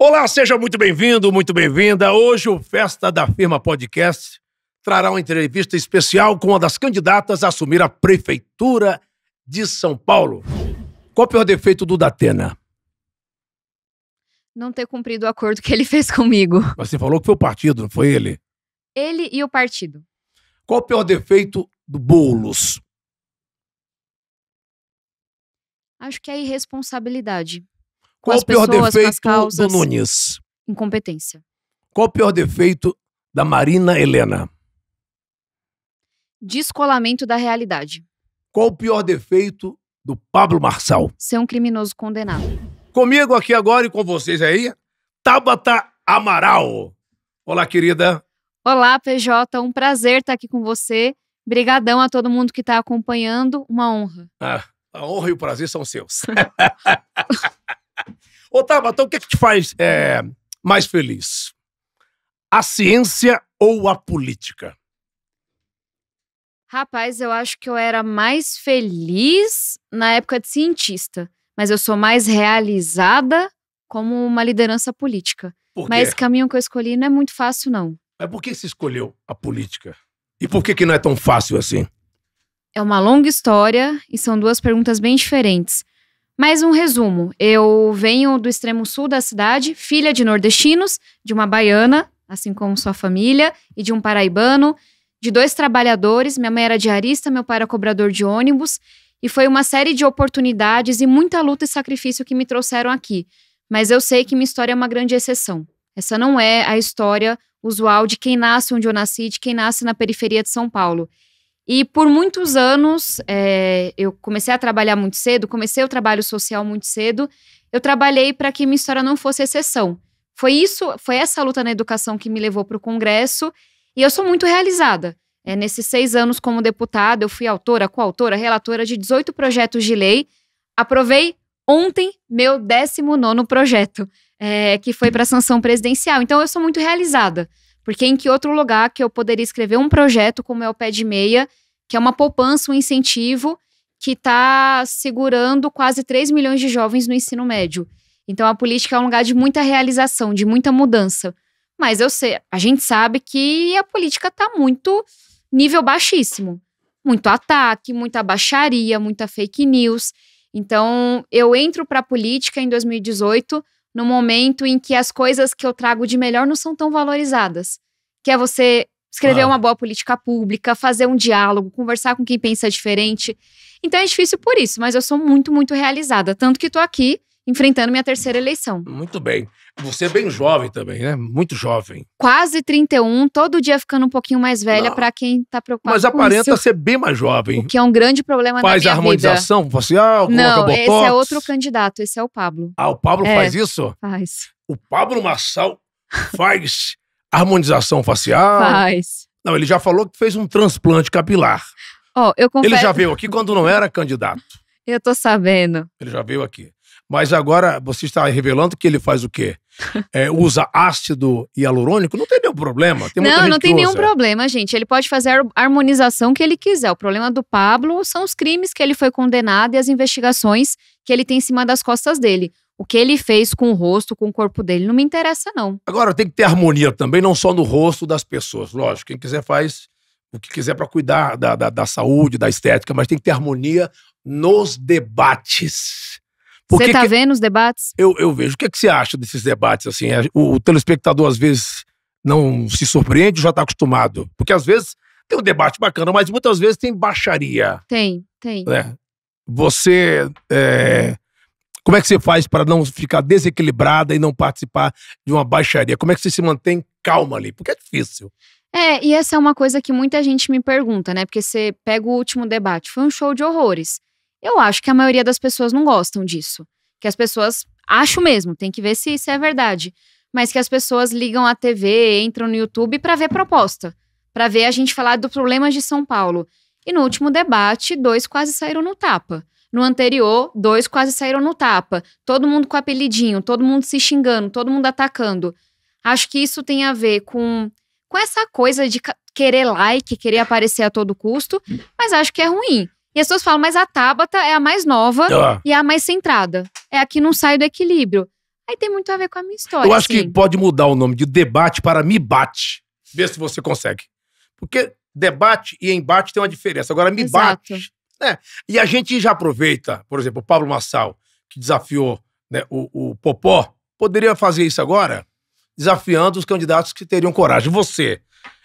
Olá, seja muito bem-vindo, muito bem-vinda. Hoje o Festa da Firma Podcast trará uma entrevista especial com uma das candidatas a assumir a Prefeitura de São Paulo. Qual o pior defeito do Datena? Não ter cumprido o acordo que ele fez comigo. Mas você falou que foi o partido, não foi ele? Ele e o partido. Qual o pior defeito do Boulos? Acho que é a irresponsabilidade. Qual as pior defeito causas. do Nunes? Incompetência. Qual o pior defeito da Marina Helena? Descolamento da realidade. Qual o pior defeito do Pablo Marçal? Ser um criminoso condenado. Comigo aqui agora e com vocês aí, Tabata Amaral. Olá, querida. Olá, PJ. É um prazer estar aqui com você. Brigadão a todo mundo que está acompanhando. Uma honra. Ah, a honra e o prazer são seus. Ô, Tava, então o que, é que te faz é, mais feliz? A ciência ou a política? Rapaz, eu acho que eu era mais feliz na época de cientista, mas eu sou mais realizada como uma liderança política. Mas esse caminho que eu escolhi não é muito fácil, não. Mas por que se escolheu a política? E por que, que não é tão fácil assim? É uma longa história e são duas perguntas bem diferentes. Mais um resumo. Eu venho do extremo sul da cidade, filha de nordestinos, de uma baiana, assim como sua família, e de um paraibano, de dois trabalhadores. Minha mãe era diarista, meu pai era cobrador de ônibus. E foi uma série de oportunidades e muita luta e sacrifício que me trouxeram aqui. Mas eu sei que minha história é uma grande exceção. Essa não é a história usual de quem nasce onde eu nasci, de quem nasce na periferia de São Paulo. E por muitos anos, é, eu comecei a trabalhar muito cedo, comecei o trabalho social muito cedo. Eu trabalhei para que minha história não fosse exceção. Foi isso, foi essa luta na educação que me levou para o Congresso. E eu sou muito realizada. É, nesses seis anos como deputada, eu fui autora, coautora, relatora de 18 projetos de lei. Aprovei ontem meu 19 projeto, é, que foi para sanção presidencial. Então, eu sou muito realizada. Porque em que outro lugar que eu poderia escrever um projeto como é o Pé de Meia, que é uma poupança, um incentivo que está segurando quase 3 milhões de jovens no ensino médio. Então a política é um lugar de muita realização, de muita mudança. Mas eu sei, a gente sabe que a política está muito nível baixíssimo. Muito ataque, muita baixaria, muita fake news. Então, eu entro para a política em 2018 no momento em que as coisas que eu trago de melhor não são tão valorizadas. Que é você escrever ah. uma boa política pública, fazer um diálogo, conversar com quem pensa diferente. Então é difícil por isso, mas eu sou muito, muito realizada. Tanto que estou aqui enfrentando minha terceira eleição. Muito bem. Você é bem jovem também, né? Muito jovem. Quase 31, todo dia ficando um pouquinho mais velha para quem tá preocupado Mas aparenta ser bem mais jovem. O que é um grande problema faz vida. minha harmonização vida. facial, assim, ah, coloca Não, esse é outro candidato, esse é o Pablo. Ah, o Pablo é, faz isso? Faz. O Pablo Marçal faz harmonização facial? Faz. Não, ele já falou que fez um transplante capilar. Ó, oh, eu confesso... Ele já veio aqui quando não era candidato. eu tô sabendo. Ele já veio aqui. Mas agora você está revelando que ele faz o quê? É, usa ácido hialurônico? Não tem nenhum problema. Tem não, não tem nenhum problema, gente. Ele pode fazer a harmonização que ele quiser. O problema do Pablo são os crimes que ele foi condenado e as investigações que ele tem em cima das costas dele. O que ele fez com o rosto, com o corpo dele, não me interessa, não. Agora, tem que ter harmonia também, não só no rosto das pessoas. Lógico, quem quiser faz o que quiser para cuidar da, da, da saúde, da estética, mas tem que ter harmonia nos debates. Você tá que... vendo os debates? Eu, eu vejo. O que, é que você acha desses debates? Assim, é, o, o telespectador às vezes não se surpreende, já está acostumado. Porque às vezes tem um debate bacana, mas muitas vezes tem baixaria. Tem, tem. Né? Você. É... Como é que você faz para não ficar desequilibrada e não participar de uma baixaria? Como é que você se mantém calma ali? Porque é difícil. É, e essa é uma coisa que muita gente me pergunta, né? Porque você pega o último debate, foi um show de horrores. Eu acho que a maioria das pessoas não gostam disso. Que as pessoas. Acho mesmo, tem que ver se isso é verdade. Mas que as pessoas ligam a TV, entram no YouTube para ver proposta. Para ver a gente falar do problemas de São Paulo. E no último debate, dois quase saíram no tapa. No anterior, dois quase saíram no tapa. Todo mundo com apelidinho, todo mundo se xingando, todo mundo atacando. Acho que isso tem a ver com, com essa coisa de querer like, querer aparecer a todo custo, mas acho que é ruim. E as pessoas falam, mas a Tabata é a mais nova ah. e é a mais centrada. É a que não sai do equilíbrio. Aí tem muito a ver com a minha história. Eu acho assim. que pode mudar o nome de debate para me bate. Vê se você consegue. Porque debate e embate tem uma diferença. Agora, me Exato. bate. Né? E a gente já aproveita, por exemplo, o Pablo Massal, que desafiou né, o, o Popó, poderia fazer isso agora, desafiando os candidatos que teriam coragem. Você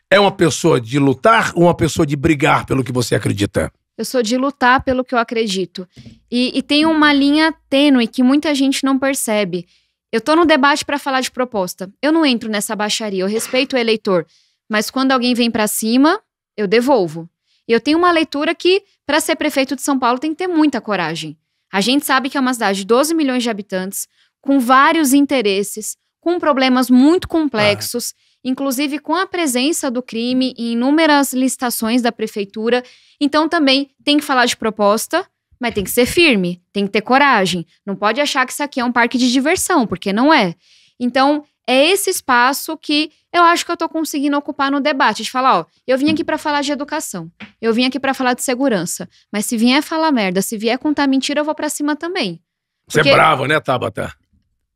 é uma pessoa de lutar ou uma pessoa de brigar pelo que você acredita? Eu sou de lutar pelo que eu acredito. E, e tem uma linha tênue que muita gente não percebe. Eu tô no debate para falar de proposta. Eu não entro nessa baixaria, eu respeito o eleitor. Mas quando alguém vem para cima, eu devolvo. E eu tenho uma leitura que, para ser prefeito de São Paulo, tem que ter muita coragem. A gente sabe que é uma cidade de 12 milhões de habitantes, com vários interesses, com problemas muito complexos inclusive com a presença do crime em inúmeras licitações da prefeitura. Então também tem que falar de proposta, mas tem que ser firme, tem que ter coragem. Não pode achar que isso aqui é um parque de diversão, porque não é. Então, é esse espaço que eu acho que eu estou conseguindo ocupar no debate, de falar, ó, eu vim aqui para falar de educação, eu vim aqui para falar de segurança, mas se vier falar merda, se vier contar mentira, eu vou para cima também. Porque, Você é brava, né, Tabata?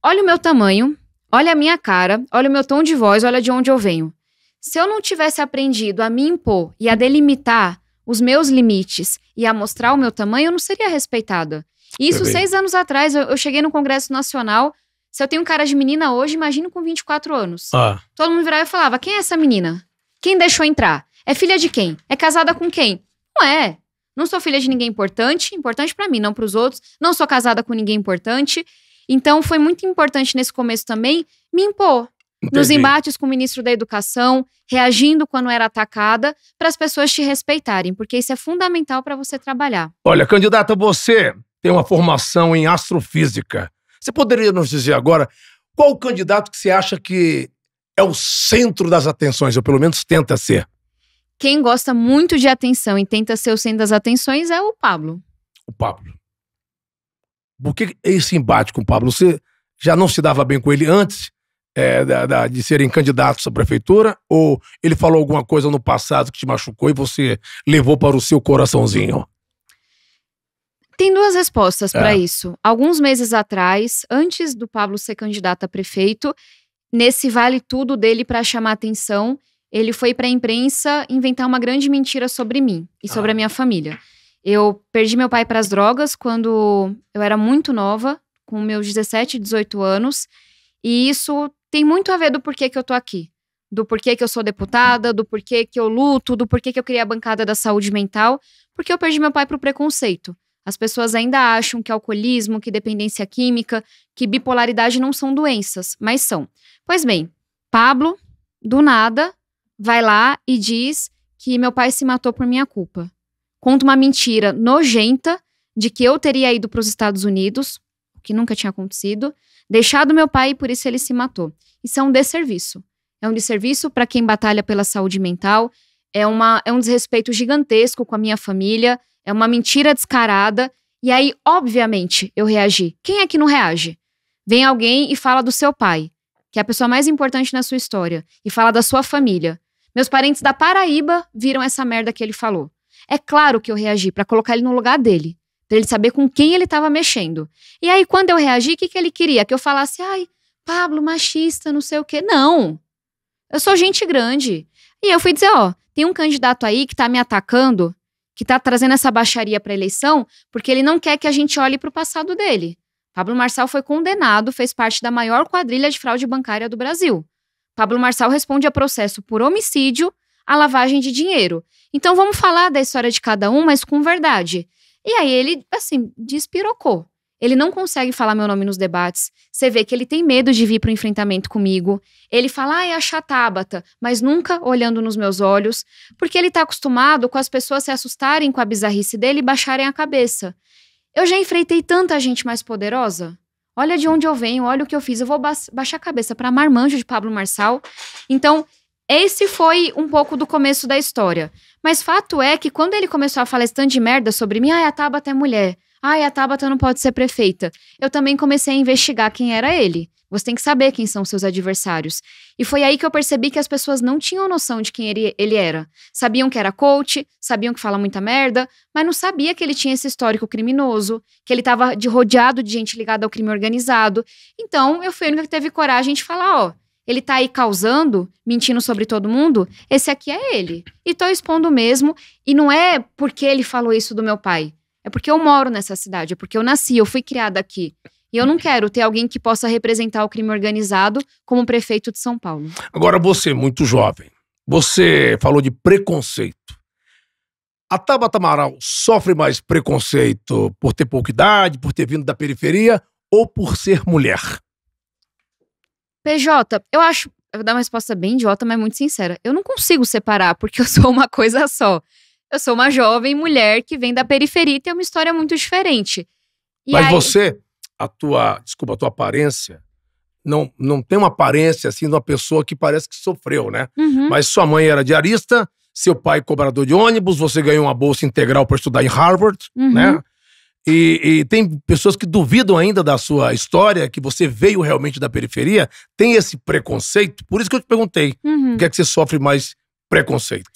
Olha o meu tamanho, Olha a minha cara, olha o meu tom de voz, olha de onde eu venho. Se eu não tivesse aprendido a me impor e a delimitar os meus limites e a mostrar o meu tamanho, eu não seria respeitada. Isso seis anos atrás, eu, eu, cheguei no Congresso Nacional. Se eu tenho cara de menina hoje, imagino com 24 anos. Ah. Todo mundo virava e falava: quem é essa menina? Quem deixou entrar? É filha de quem? É casada com quem? Não é. Não sou filha de ninguém importante, importante para mim, não para os outros. Não sou casada com ninguém importante. Então, foi muito importante nesse começo também me impor. Entendi. Nos embates com o ministro da Educação, reagindo quando era atacada, para as pessoas te respeitarem, porque isso é fundamental para você trabalhar. Olha, candidata, você tem uma formação em astrofísica. Você poderia nos dizer agora qual o candidato que você acha que é o centro das atenções, ou pelo menos tenta ser? Quem gosta muito de atenção e tenta ser o centro das atenções é o Pablo. O Pablo. Por que é esse embate com o Pablo? Você já não se dava bem com ele antes é, da, da, de serem candidatos à prefeitura? Ou ele falou alguma coisa no passado que te machucou e você levou para o seu coraçãozinho? Tem duas respostas é. para isso. Alguns meses atrás, antes do Pablo ser candidato a prefeito, nesse vale tudo dele para chamar atenção, ele foi para a imprensa inventar uma grande mentira sobre mim e sobre ah. a minha família. Eu perdi meu pai para as drogas quando eu era muito nova, com meus 17, 18 anos, e isso tem muito a ver do porquê que eu tô aqui, do porquê que eu sou deputada, do porquê que eu luto, do porquê que eu criei a bancada da saúde mental, porque eu perdi meu pai pro preconceito. As pessoas ainda acham que alcoolismo, que dependência química, que bipolaridade não são doenças, mas são. Pois bem, Pablo, do nada, vai lá e diz que meu pai se matou por minha culpa conta uma mentira nojenta de que eu teria ido para os Estados Unidos, o que nunca tinha acontecido, deixado meu pai e por isso ele se matou. Isso é um desserviço. É um desserviço para quem batalha pela saúde mental, é, uma, é um desrespeito gigantesco com a minha família, é uma mentira descarada. E aí, obviamente, eu reagi. Quem é que não reage? Vem alguém e fala do seu pai, que é a pessoa mais importante na sua história, e fala da sua família. Meus parentes da Paraíba viram essa merda que ele falou. É claro que eu reagi para colocar ele no lugar dele, para ele saber com quem ele estava mexendo. E aí, quando eu reagi, o que, que ele queria? Que eu falasse, ai, Pablo, machista, não sei o quê. Não! Eu sou gente grande. E eu fui dizer, ó, tem um candidato aí que tá me atacando, que tá trazendo essa baixaria pra eleição, porque ele não quer que a gente olhe pro passado dele. Pablo Marçal foi condenado, fez parte da maior quadrilha de fraude bancária do Brasil. Pablo Marçal responde a processo por homicídio, a lavagem de dinheiro. Então vamos falar da história de cada um, mas com verdade. E aí ele, assim, despirocou. Ele não consegue falar meu nome nos debates. Você vê que ele tem medo de vir para o enfrentamento comigo. Ele fala, ah, é a chatábata, mas nunca olhando nos meus olhos, porque ele está acostumado com as pessoas se assustarem com a bizarrice dele e baixarem a cabeça. Eu já enfrentei tanta gente mais poderosa. Olha de onde eu venho, olha o que eu fiz. Eu vou ba baixar a cabeça para Marmanjo de Pablo Marçal. Então, esse foi um pouco do começo da história. Mas fato é que quando ele começou a falar esse tanto de merda sobre mim, ai, a Tabata é mulher. Ai, a Tabata não pode ser prefeita. Eu também comecei a investigar quem era ele. Você tem que saber quem são seus adversários. E foi aí que eu percebi que as pessoas não tinham noção de quem ele, ele era. Sabiam que era coach, sabiam que fala muita merda, mas não sabia que ele tinha esse histórico criminoso, que ele estava de rodeado de gente ligada ao crime organizado. Então, eu fui a única que teve coragem de falar, ó, ele tá aí causando, mentindo sobre todo mundo, esse aqui é ele. E tô expondo mesmo. E não é porque ele falou isso do meu pai. É porque eu moro nessa cidade, é porque eu nasci, eu fui criada aqui. E eu não quero ter alguém que possa representar o crime organizado como prefeito de São Paulo. Agora você, muito jovem, você falou de preconceito. A Tabata Amaral sofre mais preconceito por ter pouca idade, por ter vindo da periferia ou por ser mulher? PJ, eu acho. Eu vou dar uma resposta bem idiota, mas muito sincera. Eu não consigo separar, porque eu sou uma coisa só. Eu sou uma jovem mulher que vem da periferia e tem uma história muito diferente. E mas aí... você, a tua. Desculpa, a tua aparência. Não, não tem uma aparência assim de uma pessoa que parece que sofreu, né? Uhum. Mas sua mãe era diarista, seu pai cobrador de ônibus, você ganhou uma bolsa integral para estudar em Harvard, uhum. né? e, e, tem pessoas que duvidam ainda da sua história, que você veio realmente da periferia, tem esse preconceito? Por isso que eu te perguntei, uhum. o que é que você sofre mais preconceito?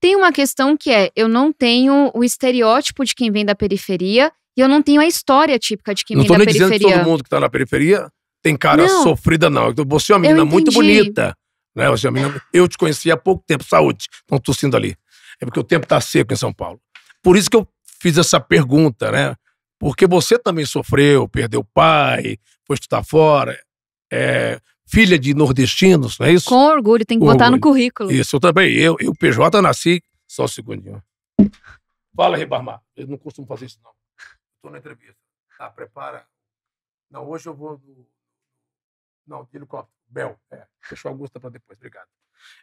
Tem uma questão que é, eu não tenho o estereótipo de quem vem da periferia e eu não tenho a história típica de quem não vem da periferia. Não tô nem dizendo que todo mundo que tá na periferia tem cara não. sofrida, não. Você é uma menina muito bonita. Né? Você é uma menina... Eu te conheci há pouco tempo, saúde. Estão tossindo ali. É porque o tempo tá seco em São Paulo. Por isso que eu fiz essa pergunta, né? Porque você também sofreu, perdeu pai, foi estudar fora, é, filha de nordestinos, não é isso? Com orgulho, tem que Com botar orgulho. no currículo. Isso, eu também. Eu, eu PJ, nasci. Só um segundinho. Fala, Rebarmar. Eu não costumo fazer isso, não. Estou na entrevista. Tá, prepara. Não, hoje eu vou no. Não, de helicóptero. Bel. É. Deixa o Augusta para depois. Obrigado.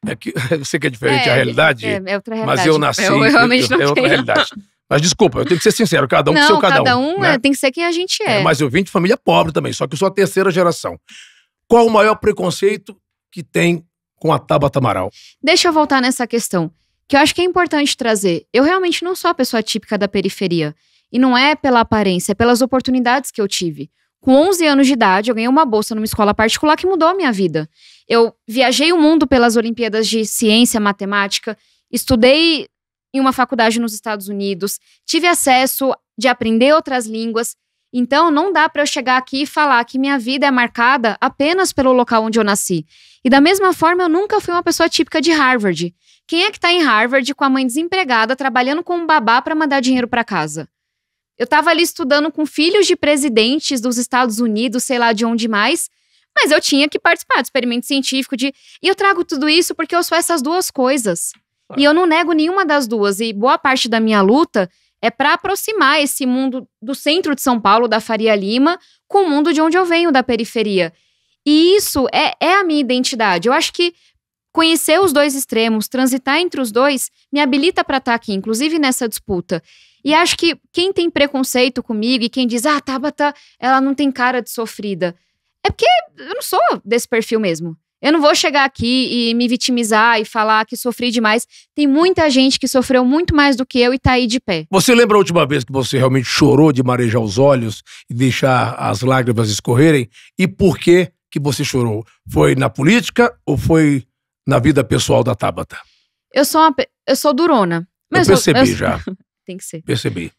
É que eu sei que é diferente é, a realidade. É, é outra realidade. Mas eu nasci. Eu, eu realmente não é outra realidade. Mas desculpa, eu tenho que ser sincero, cada um Não, com seu cada, cada um. um né? É, tem que ser quem a gente é. é. Mas eu vim de família pobre também, só que eu sou a terceira geração. Qual o maior preconceito que tem com a Tabata Amaral? Deixa eu voltar nessa questão, que eu acho que é importante trazer. Eu realmente não sou a pessoa típica da periferia. E não é pela aparência, é pelas oportunidades que eu tive. Com 11 anos de idade, eu ganhei uma bolsa numa escola particular que mudou a minha vida. Eu viajei o mundo pelas Olimpíadas de Ciência, Matemática, estudei em uma faculdade nos Estados Unidos, tive acesso de aprender outras línguas. Então, não dá para eu chegar aqui e falar que minha vida é marcada apenas pelo local onde eu nasci. E da mesma forma, eu nunca fui uma pessoa típica de Harvard. Quem é que está em Harvard com a mãe desempregada trabalhando com um babá para mandar dinheiro para casa? Eu estava ali estudando com filhos de presidentes dos Estados Unidos, sei lá de onde mais, mas eu tinha que participar do experimento científico de. E eu trago tudo isso porque eu sou essas duas coisas. E eu não nego nenhuma das duas. E boa parte da minha luta é para aproximar esse mundo do centro de São Paulo, da Faria Lima, com o mundo de onde eu venho, da periferia. E isso é, é a minha identidade. Eu acho que conhecer os dois extremos, transitar entre os dois, me habilita para estar tá aqui, inclusive nessa disputa. E acho que quem tem preconceito comigo e quem diz, ah, Tabata, ela não tem cara de sofrida, é porque eu não sou desse perfil mesmo. Eu não vou chegar aqui e me vitimizar e falar que sofri demais. Tem muita gente que sofreu muito mais do que eu e tá aí de pé. Você lembra a última vez que você realmente chorou de marejar os olhos e deixar as lágrimas escorrerem? E por que que você chorou? Foi na política ou foi na vida pessoal da Tabata? Eu sou uma, eu sou durona. Mas eu percebi eu, já. tem que ser. Percebi.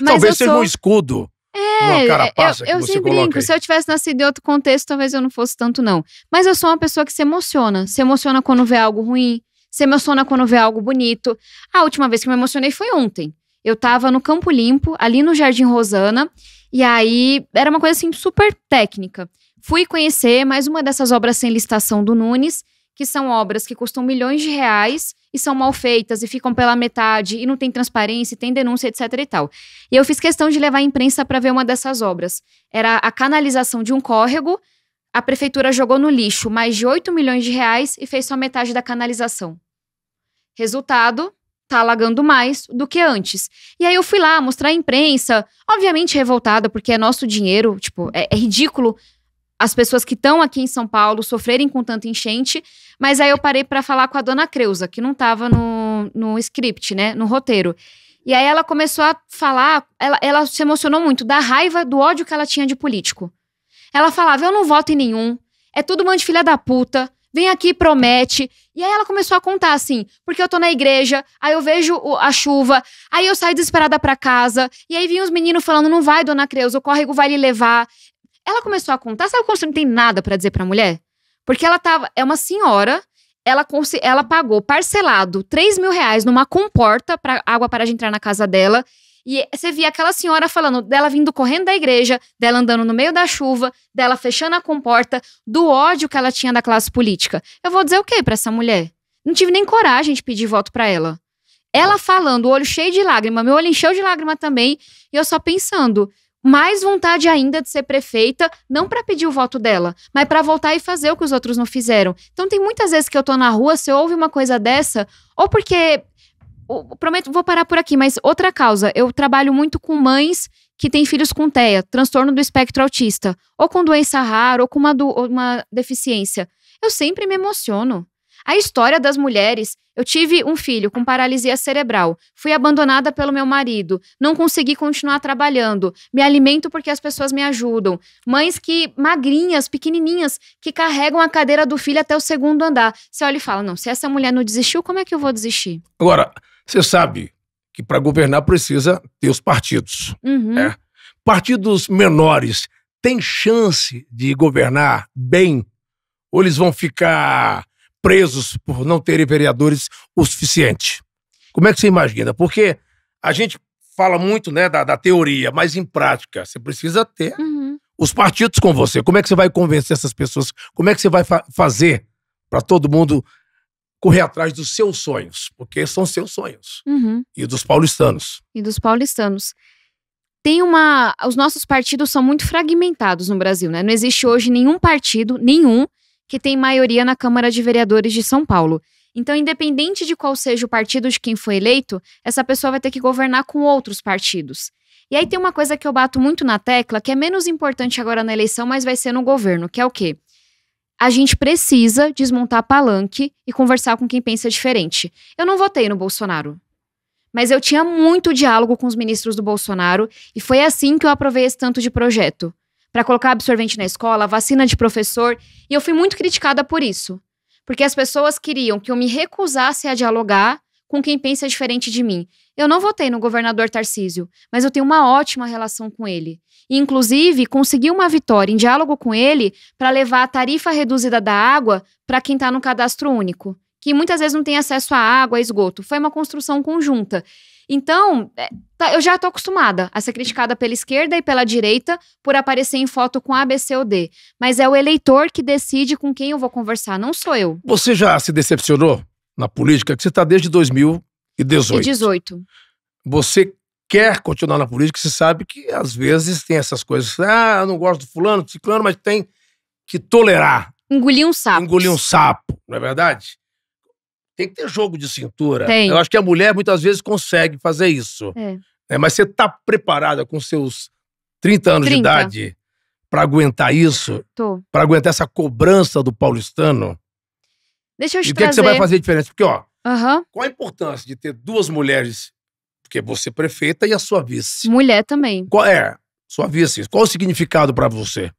Mas Talvez seja sou... um escudo é, uma eu, eu que você brinco. Se eu tivesse nascido em outro contexto, talvez eu não fosse tanto, não. Mas eu sou uma pessoa que se emociona. Se emociona quando vê algo ruim, se emociona quando vê algo bonito. A última vez que me emocionei foi ontem. Eu tava no Campo Limpo, ali no Jardim Rosana, e aí era uma coisa assim super técnica. Fui conhecer mais uma dessas obras sem licitação do Nunes que são obras que custam milhões de reais e são mal feitas e ficam pela metade e não tem transparência, tem denúncia, etc e tal. E eu fiz questão de levar a imprensa para ver uma dessas obras. Era a canalização de um córrego, a prefeitura jogou no lixo mais de 8 milhões de reais e fez só metade da canalização. Resultado, tá alagando mais do que antes. E aí eu fui lá mostrar à imprensa, obviamente revoltada, porque é nosso dinheiro, tipo, é, é ridículo as pessoas que estão aqui em São Paulo sofrerem com tanta enchente. Mas aí eu parei para falar com a dona Creuza, que não estava no, no script, né? No roteiro. E aí ela começou a falar, ela, ela se emocionou muito da raiva, do ódio que ela tinha de político. Ela falava: eu não voto em nenhum, é tudo mãe de filha da puta, vem aqui promete. E aí ela começou a contar assim, porque eu tô na igreja, aí eu vejo a chuva, aí eu saio desesperada para casa, e aí vinha os meninos falando, não vai, dona Creuza, o córrego vai lhe levar. Ela começou a contar, sabe quando você não tem nada para dizer pra mulher? Porque ela tava. É uma senhora, ela, ela pagou parcelado 3 mil reais numa comporta pra água parar de entrar na casa dela. E você via aquela senhora falando dela vindo correndo da igreja, dela andando no meio da chuva, dela fechando a comporta, do ódio que ela tinha da classe política. Eu vou dizer o quê para essa mulher? Não tive nem coragem de pedir voto para ela. Ela falando, o olho cheio de lágrima, meu olho encheu de lágrima também, e eu só pensando, mais vontade ainda de ser prefeita, não para pedir o voto dela, mas para voltar e fazer o que os outros não fizeram. Então tem muitas vezes que eu tô na rua, se eu ouve uma coisa dessa, ou porque prometo, vou parar por aqui, mas outra causa, eu trabalho muito com mães que têm filhos com TEA, transtorno do espectro autista, ou com doença rara, ou com uma, do, uma deficiência. Eu sempre me emociono. A história das mulheres eu tive um filho com paralisia cerebral, fui abandonada pelo meu marido, não consegui continuar trabalhando, me alimento porque as pessoas me ajudam. Mães que magrinhas, pequenininhas, que carregam a cadeira do filho até o segundo andar. Você olha e fala: não, se essa mulher não desistiu, como é que eu vou desistir? Agora, você sabe que para governar precisa ter os partidos. Uhum. Né? Partidos menores têm chance de governar bem? Ou eles vão ficar presos por não terem vereadores o suficiente. Como é que você imagina? Porque a gente fala muito né, da, da teoria, mas em prática, você precisa ter uhum. os partidos com você. Como é que você vai convencer essas pessoas? Como é que você vai fa fazer para todo mundo correr atrás dos seus sonhos? Porque são seus sonhos. Uhum. E dos paulistanos. E dos paulistanos tem uma. Os nossos partidos são muito fragmentados no Brasil, né? Não existe hoje nenhum partido, nenhum, que tem maioria na Câmara de Vereadores de São Paulo. Então, independente de qual seja o partido de quem foi eleito, essa pessoa vai ter que governar com outros partidos. E aí tem uma coisa que eu bato muito na tecla, que é menos importante agora na eleição, mas vai ser no governo, que é o quê? A gente precisa desmontar palanque e conversar com quem pensa diferente. Eu não votei no Bolsonaro, mas eu tinha muito diálogo com os ministros do Bolsonaro e foi assim que eu aprovei esse tanto de projeto para colocar absorvente na escola, vacina de professor, e eu fui muito criticada por isso. Porque as pessoas queriam que eu me recusasse a dialogar com quem pensa diferente de mim. Eu não votei no governador Tarcísio, mas eu tenho uma ótima relação com ele. E, inclusive, consegui uma vitória em diálogo com ele para levar a tarifa reduzida da água para quem está no cadastro único, que muitas vezes não tem acesso à água, a esgoto. Foi uma construção conjunta. Então, é, tá, eu já estou acostumada a ser criticada pela esquerda e pela direita por aparecer em foto com A, B, C ou D. Mas é o eleitor que decide com quem eu vou conversar, não sou eu. Você já se decepcionou na política? Que você está desde 2018. 2018. Você quer continuar na política, você sabe que às vezes tem essas coisas. Ah, eu não gosto do fulano, do ciclano, mas tem que tolerar. Engolir um sapo. Engolir um sapo, não é verdade? Tem que ter jogo de cintura. Tem. Eu acho que a mulher muitas vezes consegue fazer isso. É. Né, mas você tá preparada com seus 30 anos 30. de idade para aguentar isso? Tô. Pra aguentar essa cobrança do paulistano? Deixa eu te E o que, é que, você vai fazer diferente? Porque, ó, uhum. qual a importância de ter duas mulheres? Porque você é prefeita e a sua vice. Mulher também. Qual é? Sua vice. Qual o significado para você?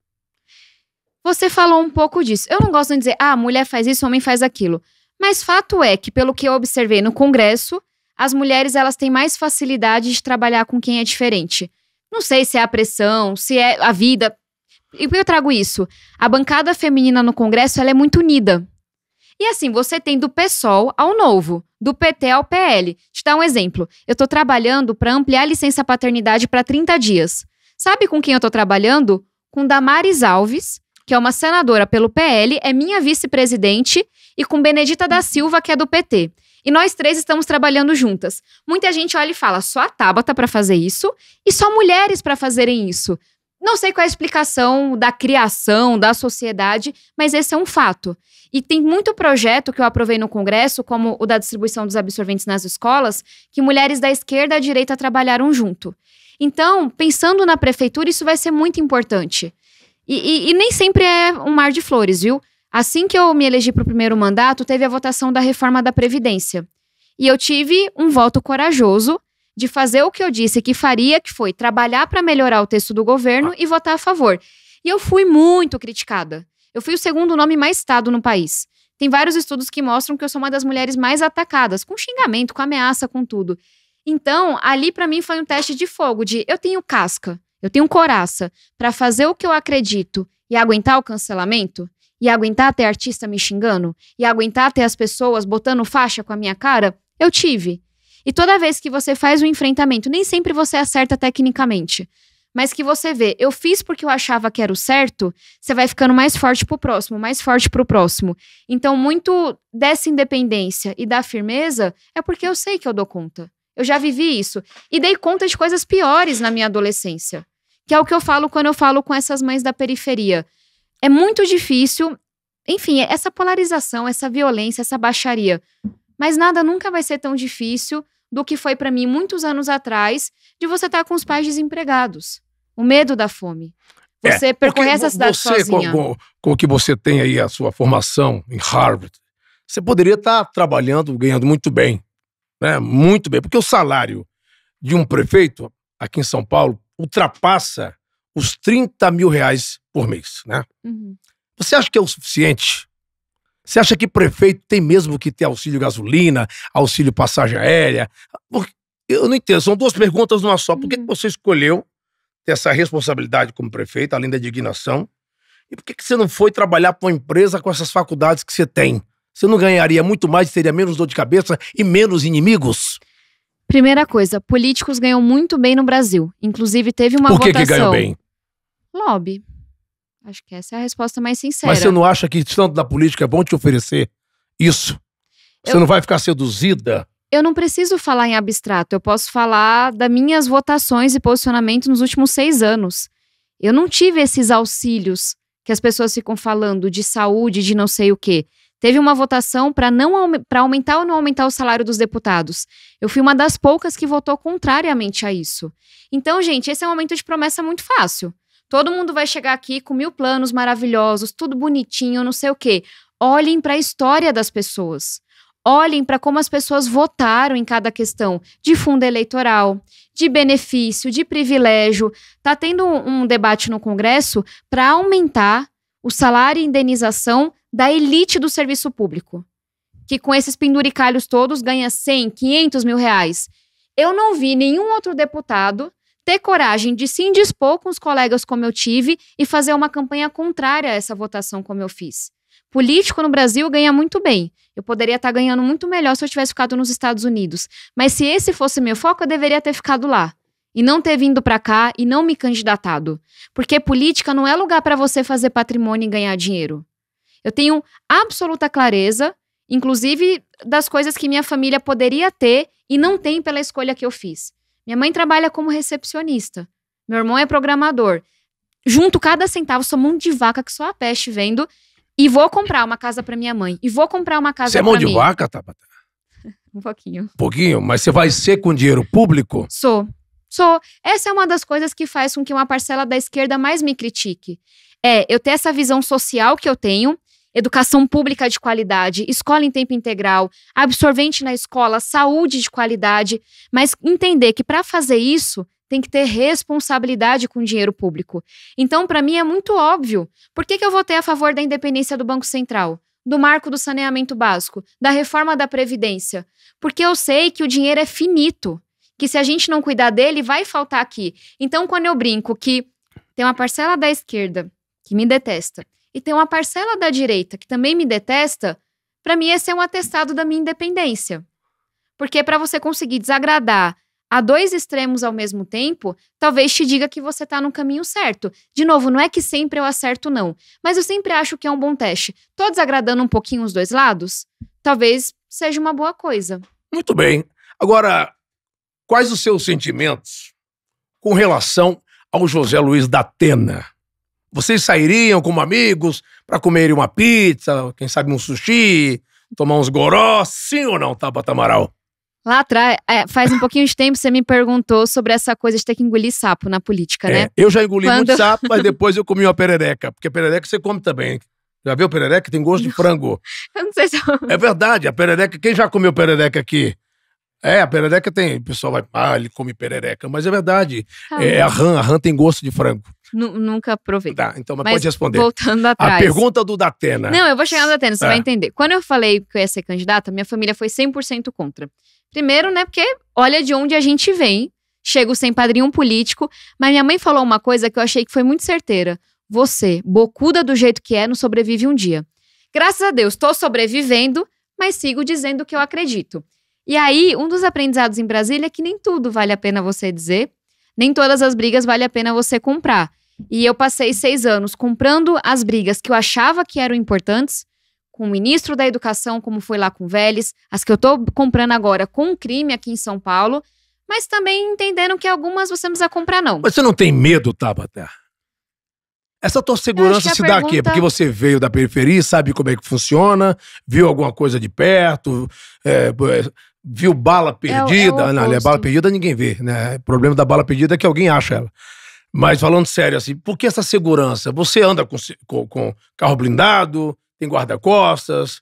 Você falou um pouco disso. Eu não gosto de dizer, ah, mulher faz isso, homem faz aquilo. Mas fato é que, pelo que eu observei no Congresso, as mulheres elas têm mais facilidade de trabalhar com quem é diferente. Não sei se é a pressão, se é a vida. E por que eu trago isso? A bancada feminina no Congresso ela é muito unida. E assim, você tem do PSOL ao novo, do PT ao PL. Te dar um exemplo. Eu estou trabalhando para ampliar a licença paternidade para 30 dias. Sabe com quem eu estou trabalhando? Com Damares Alves, que é uma senadora pelo PL, é minha vice-presidente, e com Benedita da Silva, que é do PT. E nós três estamos trabalhando juntas. Muita gente olha e fala: só a Tabata para fazer isso e só mulheres para fazerem isso. Não sei qual é a explicação da criação, da sociedade, mas esse é um fato. E tem muito projeto que eu aprovei no Congresso, como o da distribuição dos absorventes nas escolas, que mulheres da esquerda e da direita trabalharam junto. Então, pensando na prefeitura, isso vai ser muito importante. E, e, e nem sempre é um mar de flores, viu? Assim que eu me elegi para o primeiro mandato, teve a votação da reforma da Previdência. E eu tive um voto corajoso de fazer o que eu disse que faria, que foi trabalhar para melhorar o texto do governo e votar a favor. E eu fui muito criticada. Eu fui o segundo nome mais citado no país. Tem vários estudos que mostram que eu sou uma das mulheres mais atacadas, com xingamento, com ameaça, com tudo. Então, ali para mim foi um teste de fogo, de eu tenho casca. Eu tenho coraça para fazer o que eu acredito e aguentar o cancelamento? E aguentar ter artista me xingando? E aguentar ter as pessoas botando faixa com a minha cara? Eu tive. E toda vez que você faz um enfrentamento, nem sempre você acerta tecnicamente, mas que você vê, eu fiz porque eu achava que era o certo, você vai ficando mais forte pro próximo, mais forte pro próximo. Então, muito dessa independência e da firmeza é porque eu sei que eu dou conta. Eu já vivi isso. E dei conta de coisas piores na minha adolescência que é o que eu falo quando eu falo com essas mães da periferia. É muito difícil, enfim, é essa polarização, essa violência, essa baixaria. Mas nada nunca vai ser tão difícil do que foi para mim muitos anos atrás de você estar tá com os pais desempregados. O medo da fome. É, você é, percorrer essa cidade você, sozinha. Com, com, com, o que você tem aí, a sua formação em Harvard, você poderia estar tá trabalhando, ganhando muito bem. Né? Muito bem. Porque o salário de um prefeito aqui em São Paulo, ultrapassa os 30 mil reais por mês, né? Uhum. Você acha que é o suficiente? Você acha que prefeito tem mesmo que ter auxílio gasolina, auxílio passagem aérea? Eu não entendo, são duas perguntas numa só. Por que, que uhum. você escolheu ter essa responsabilidade como prefeito, além da indignação? E por que, que você não foi trabalhar para uma empresa com essas faculdades que você tem? Você não ganharia muito mais, teria menos dor de cabeça e menos inimigos? Primeira coisa, políticos ganham muito bem no Brasil. Inclusive, teve uma Por que votação. que ganham bem? Lobby. Acho que essa é a resposta mais sincera. Mas você não acha que estando na política é bom te oferecer isso? Você eu... não vai ficar seduzida? Eu não preciso falar em abstrato. Eu posso falar das minhas votações e posicionamento nos últimos seis anos. Eu não tive esses auxílios que as pessoas ficam falando de saúde, de não sei o quê. Teve uma votação para não para aumentar ou não aumentar o salário dos deputados. Eu fui uma das poucas que votou contrariamente a isso. Então, gente, esse é um momento de promessa muito fácil. Todo mundo vai chegar aqui com mil planos maravilhosos, tudo bonitinho, não sei o quê. Olhem para a história das pessoas. Olhem para como as pessoas votaram em cada questão de fundo eleitoral, de benefício, de privilégio. Tá tendo um debate no Congresso para aumentar o salário e indenização da elite do serviço público, que com esses penduricalhos todos ganha 100, 500 mil reais. Eu não vi nenhum outro deputado ter coragem de se indispor com os colegas como eu tive e fazer uma campanha contrária a essa votação como eu fiz. Político no Brasil ganha muito bem. Eu poderia estar ganhando muito melhor se eu tivesse ficado nos Estados Unidos. Mas se esse fosse meu foco, eu deveria ter ficado lá. E não ter vindo para cá e não me candidatado. Porque política não é lugar para você fazer patrimônio e ganhar dinheiro. Eu tenho absoluta clareza, inclusive das coisas que minha família poderia ter e não tem pela escolha que eu fiz. Minha mãe trabalha como recepcionista. Meu irmão é programador. Junto cada centavo, sou mão de vaca que só a peste vendo. E vou comprar uma casa para minha mãe. E vou comprar uma casa para mim. Você é mão de mim. vaca, Tabata? um pouquinho. Um pouquinho? Mas você vai ser com dinheiro público? Sou. Sou. Essa é uma das coisas que faz com que uma parcela da esquerda mais me critique. É eu ter essa visão social que eu tenho educação pública de qualidade, escola em tempo integral, absorvente na escola, saúde de qualidade, mas entender que para fazer isso tem que ter responsabilidade com o dinheiro público. Então, para mim é muito óbvio. Por que, que eu votei a favor da independência do Banco Central? do marco do saneamento básico, da reforma da Previdência, porque eu sei que o dinheiro é finito, que se a gente não cuidar dele, vai faltar aqui. Então, quando eu brinco que tem uma parcela da esquerda que me detesta, e tem uma parcela da direita que também me detesta, para mim esse é um atestado da minha independência. Porque para você conseguir desagradar a dois extremos ao mesmo tempo, talvez te diga que você está no caminho certo. De novo, não é que sempre eu acerto, não. Mas eu sempre acho que é um bom teste. Tô desagradando um pouquinho os dois lados? Talvez seja uma boa coisa. Muito bem. Agora, quais os seus sentimentos com relação ao José Luiz da Atena? Vocês sairiam como amigos para comerem uma pizza, quem sabe um sushi, tomar uns goró, sim ou não, Tabata Amaral? Lá atrás, é, faz um pouquinho de tempo, você me perguntou sobre essa coisa de ter que engolir sapo na política, é, né? Eu já engoli Quando... muito sapo, mas depois eu comi uma perereca, porque perereca você come também. Já viu perereca? Tem gosto de frango. eu não sei se É verdade, a perereca, quem já comeu perereca aqui? É, a perereca tem, o pessoal vai, ah, ele come perereca, mas é verdade. Ah, é, a rã, a rã tem gosto de frango nunca provei. Tá, então mas, mas pode responder. Voltando atrás. A pergunta do Datena. Não, eu vou chegar no Datena, você vai é. entender. Quando eu falei que eu ia ser candidata, minha família foi 100% contra. Primeiro, né, porque olha de onde a gente vem. Chego sem padrinho político, mas minha mãe falou uma coisa que eu achei que foi muito certeira. Você, bocuda do jeito que é, não sobrevive um dia. Graças a Deus, estou sobrevivendo, mas sigo dizendo o que eu acredito. E aí, um dos aprendizados em Brasília é que nem tudo vale a pena você dizer, nem todas as brigas vale a pena você comprar. E eu passei seis anos comprando as brigas que eu achava que eram importantes, com o ministro da Educação, como foi lá com o Vélez, as que eu estou comprando agora com o crime aqui em São Paulo, mas também entendendo que algumas você não precisa comprar, não. Mas você não tem medo, Tabata? Essa tua segurança se dá pergunta... aqui, porque você veio da periferia, sabe como é que funciona, viu alguma coisa de perto, é, é viu bala é é perdida. É, é não, é bala perdida ninguém vê, né? O problema da bala perdida é que alguém acha ela. Mas falando sério, assim, por que essa segurança? Você anda com, com, com carro blindado, tem guarda-costas.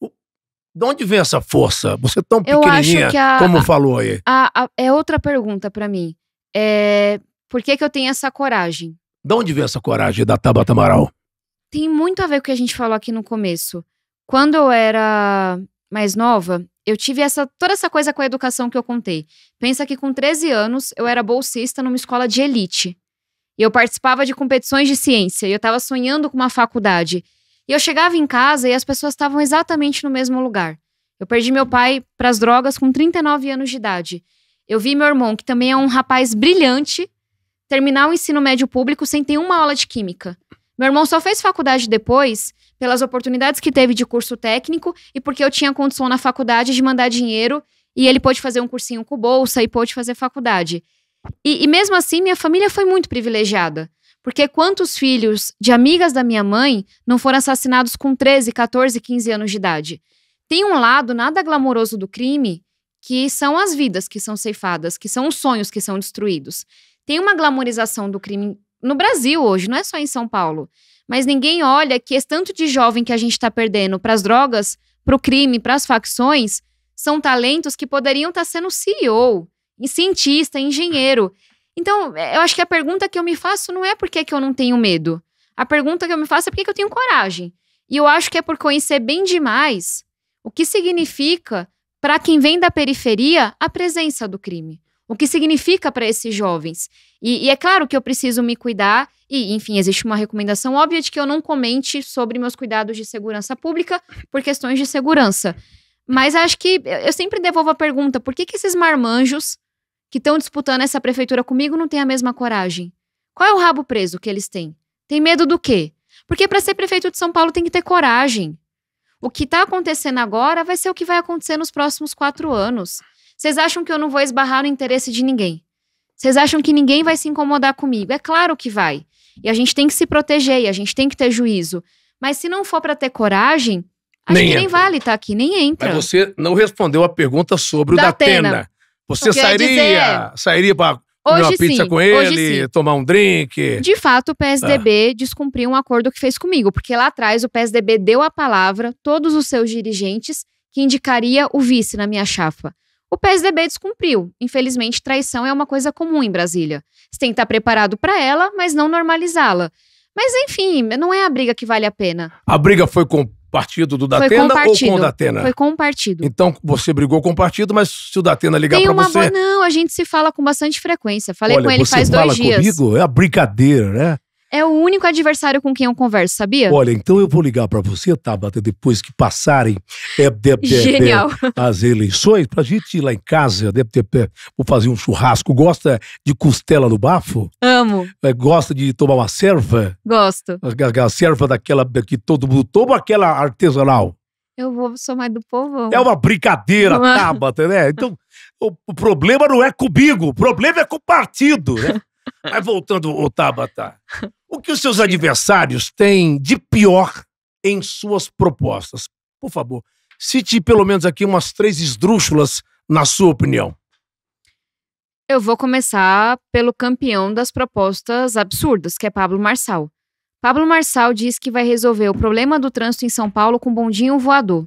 De onde vem essa força? Você é tão pequenininha, a, como falou aí. A, a, é outra pergunta para mim. É, por que, que eu tenho essa coragem? De onde vem essa coragem da Tabata Amaral? Tem muito a ver com o que a gente falou aqui no começo. Quando eu era mais nova, eu tive essa toda essa coisa com a educação que eu contei. Pensa que com 13 anos eu era bolsista numa escola de elite. E eu participava de competições de ciência. E eu estava sonhando com uma faculdade. E eu chegava em casa e as pessoas estavam exatamente no mesmo lugar. Eu perdi meu pai para as drogas com 39 anos de idade. Eu vi meu irmão, que também é um rapaz brilhante, terminar o ensino médio público sem ter uma aula de química. Meu irmão só fez faculdade depois pelas oportunidades que teve de curso técnico e porque eu tinha condição na faculdade de mandar dinheiro e ele pôde fazer um cursinho com bolsa e pôde fazer faculdade. E, e mesmo assim, minha família foi muito privilegiada. Porque quantos filhos de amigas da minha mãe não foram assassinados com 13, 14, 15 anos de idade? Tem um lado nada glamouroso do crime, que são as vidas que são ceifadas, que são os sonhos que são destruídos. Tem uma glamorização do crime no Brasil hoje, não é só em São Paulo. Mas ninguém olha que esse tanto de jovem que a gente está perdendo para as drogas, para o crime, para as facções, são talentos que poderiam estar tá sendo CEO, cientista, engenheiro. Então, é, eu acho que a pergunta que eu me faço não é por que, que eu não tenho medo. A pergunta que eu me faço é por que, que eu tenho coragem. E eu acho que é por conhecer bem demais o que significa, para quem vem da periferia, a presença do crime. O que significa para esses jovens. E, e é claro que eu preciso me cuidar, e, enfim, existe uma recomendação óbvia de que eu não comente sobre meus cuidados de segurança pública por questões de segurança. Mas acho que eu sempre devolvo a pergunta: por que, que esses marmanjos que estão disputando essa prefeitura comigo não têm a mesma coragem? Qual é o rabo preso que eles têm? Tem medo do quê? Porque para ser prefeito de São Paulo tem que ter coragem. O que está acontecendo agora vai ser o que vai acontecer nos próximos quatro anos. Vocês acham que eu não vou esbarrar no interesse de ninguém? Vocês acham que ninguém vai se incomodar comigo? É claro que vai. E a gente tem que se proteger e a gente tem que ter juízo. Mas se não for para ter coragem, acho nem que entra. nem vale estar tá aqui, nem entra. Mas você não respondeu a pergunta sobre o da, da Atena. Atena. Você sairia, dizer... sairia para uma pizza sim, com ele, tomar um drink. De fato, o PSDB ah. descumpriu um acordo que fez comigo, porque lá atrás o PSDB deu a palavra, todos os seus dirigentes, que indicaria o vice na minha chapa. O PSDB descumpriu. Infelizmente, traição é uma coisa comum em Brasília. Você tem que estar preparado para ela, mas não normalizá-la. Mas enfim, não é a briga que vale a pena. A briga foi com partido do Datena ou com o Datena? Foi com o partido. Então você brigou com o partido, mas se o Datena ligar para você. Boa, não, a gente se fala com bastante frequência. Falei Olha, com ele faz dois dias. Comigo? É a brincadeira, né? É o único adversário com quem eu converso, sabia? Olha, então eu vou ligar para você, Tabata, depois que passarem é, as eleições, pra gente ir lá em casa, vou fazer um churrasco. Gosta de costela no bafo? Amo. É, gosta de tomar uma serva? Gosto. A, a, a serva daquela que todo mundo toma, aquela artesanal? Eu vou, sou mais do povo. É uma brincadeira, Mano. Tabata, né? Então, o, o problema não é comigo, o problema é com o partido, né? Mas voltando, o Tabata, o que os seus adversários têm de pior em suas propostas? Por favor, cite pelo menos aqui umas três esdrúxulas na sua opinião. Eu vou começar pelo campeão das propostas absurdas, que é Pablo Marçal. Pablo Marçal diz que vai resolver o problema do trânsito em São Paulo com bondinho voador.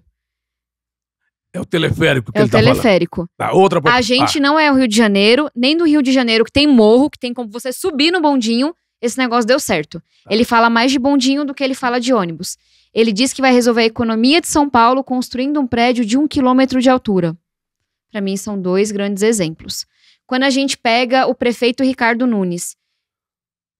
É o teleférico que é ele está falando. É o teleférico. Tá, outra... A gente ah. não é o Rio de Janeiro, nem do Rio de Janeiro, que tem morro, que tem como você subir no bondinho esse negócio deu certo. Tá. Ele fala mais de bondinho do que ele fala de ônibus. Ele diz que vai resolver a economia de São Paulo construindo um prédio de um quilômetro de altura. Para mim, são dois grandes exemplos. Quando a gente pega o prefeito Ricardo Nunes.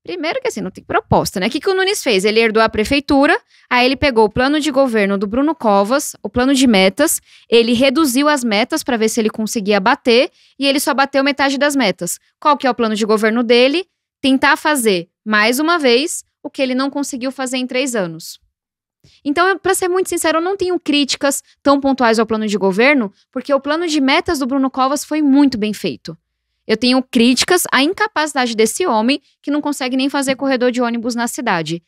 Primeiro que assim, não tem proposta, né? O que, que o Nunes fez? Ele herdou a prefeitura, aí ele pegou o plano de governo do Bruno Covas, o plano de metas, ele reduziu as metas para ver se ele conseguia bater, e ele só bateu metade das metas. Qual que é o plano de governo dele? Tentar fazer mais uma vez, o que ele não conseguiu fazer em três anos. Então, para ser muito sincero, eu não tenho críticas tão pontuais ao plano de governo, porque o plano de metas do Bruno Covas foi muito bem feito. Eu tenho críticas à incapacidade desse homem que não consegue nem fazer corredor de ônibus na cidade.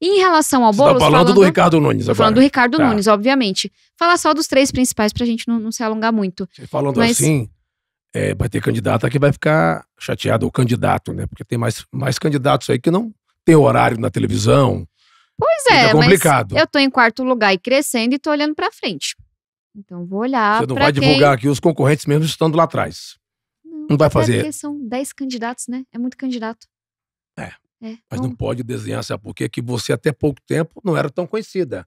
E em relação ao tá Boulos... Tá falando, falando do Ricardo Nunes agora. Falando do Ricardo tá. Nunes, obviamente. Falar só dos três principais para a gente não, não se alongar muito. Você falando Mas, assim, é, vai ter candidata que vai ficar chateada, o candidato, né? Porque tem mais, mais candidatos aí que não tem horário na televisão. Pois é, complicado. mas eu tô em quarto lugar e crescendo e tô olhando pra frente. Então vou olhar Você não vai quem... divulgar aqui os concorrentes mesmo estando lá atrás. Não, não vai fazer. Porque são 10 candidatos, né? É muito candidato. É. é mas não pode desenhar, sabe por quê? Que você até pouco tempo não era tão conhecida.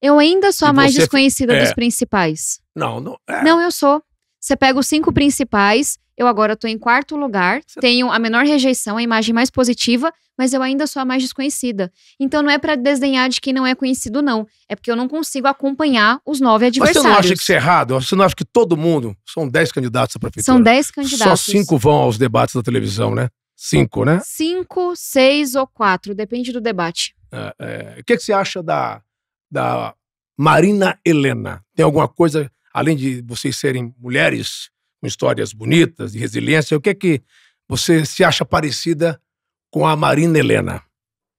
Eu ainda sou e a mais você... desconhecida é. dos principais. Não, não. É. Não, eu sou. Você pega os cinco principais, eu agora estou em quarto lugar, tenho a menor rejeição, a imagem mais positiva, mas eu ainda sou a mais desconhecida. Então não é para desdenhar de quem não é conhecido, não. É porque eu não consigo acompanhar os nove adversários. Mas você não acha que isso é errado? Você não acha que todo mundo. São dez candidatos à prefeitura. São dez candidatos. Só cinco vão aos debates da televisão, né? Cinco, né? Cinco, seis ou quatro, depende do debate. É, é, o que, é que você acha da, da Marina Helena? Tem alguma coisa além de vocês serem mulheres com histórias bonitas, de resiliência, o que é que você se acha parecida com a Marina Helena?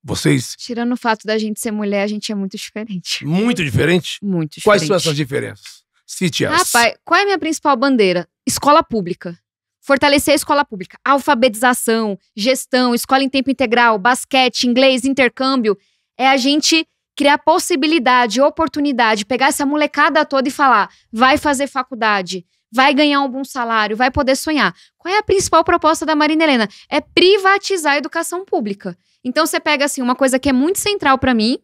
Vocês. Tirando o fato da gente ser mulher, a gente é muito diferente. Muito diferente? Muito diferente. Quais são essas diferenças? Cite as. Rapaz, qual é a minha principal bandeira? Escola pública. Fortalecer a escola pública. Alfabetização, gestão, escola em tempo integral, basquete, inglês, intercâmbio. É a gente criar possibilidade, oportunidade, pegar essa molecada toda e falar: vai fazer faculdade, vai ganhar um bom salário, vai poder sonhar. Qual é a principal proposta da Marina Helena? É privatizar a educação pública. Então você pega assim uma coisa que é muito central para mim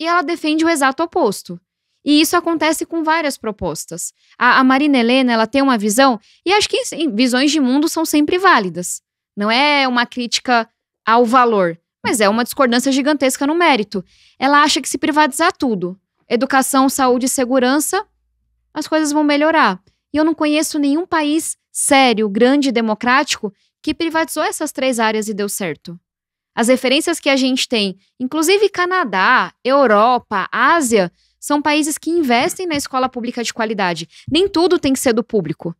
e ela defende o exato oposto. E isso acontece com várias propostas. A, a Marina Helena ela tem uma visão e acho que sim, visões de mundo são sempre válidas. Não é uma crítica ao valor, mas é uma discordância gigantesca no mérito. Ela acha que se privatizar tudo, educação, saúde e segurança, as coisas vão melhorar. E eu não conheço nenhum país sério, grande e democrático que privatizou essas três áreas e deu certo. As referências que a gente tem, inclusive Canadá, Europa, Ásia, são países que investem na escola pública de qualidade. Nem tudo tem que ser do público.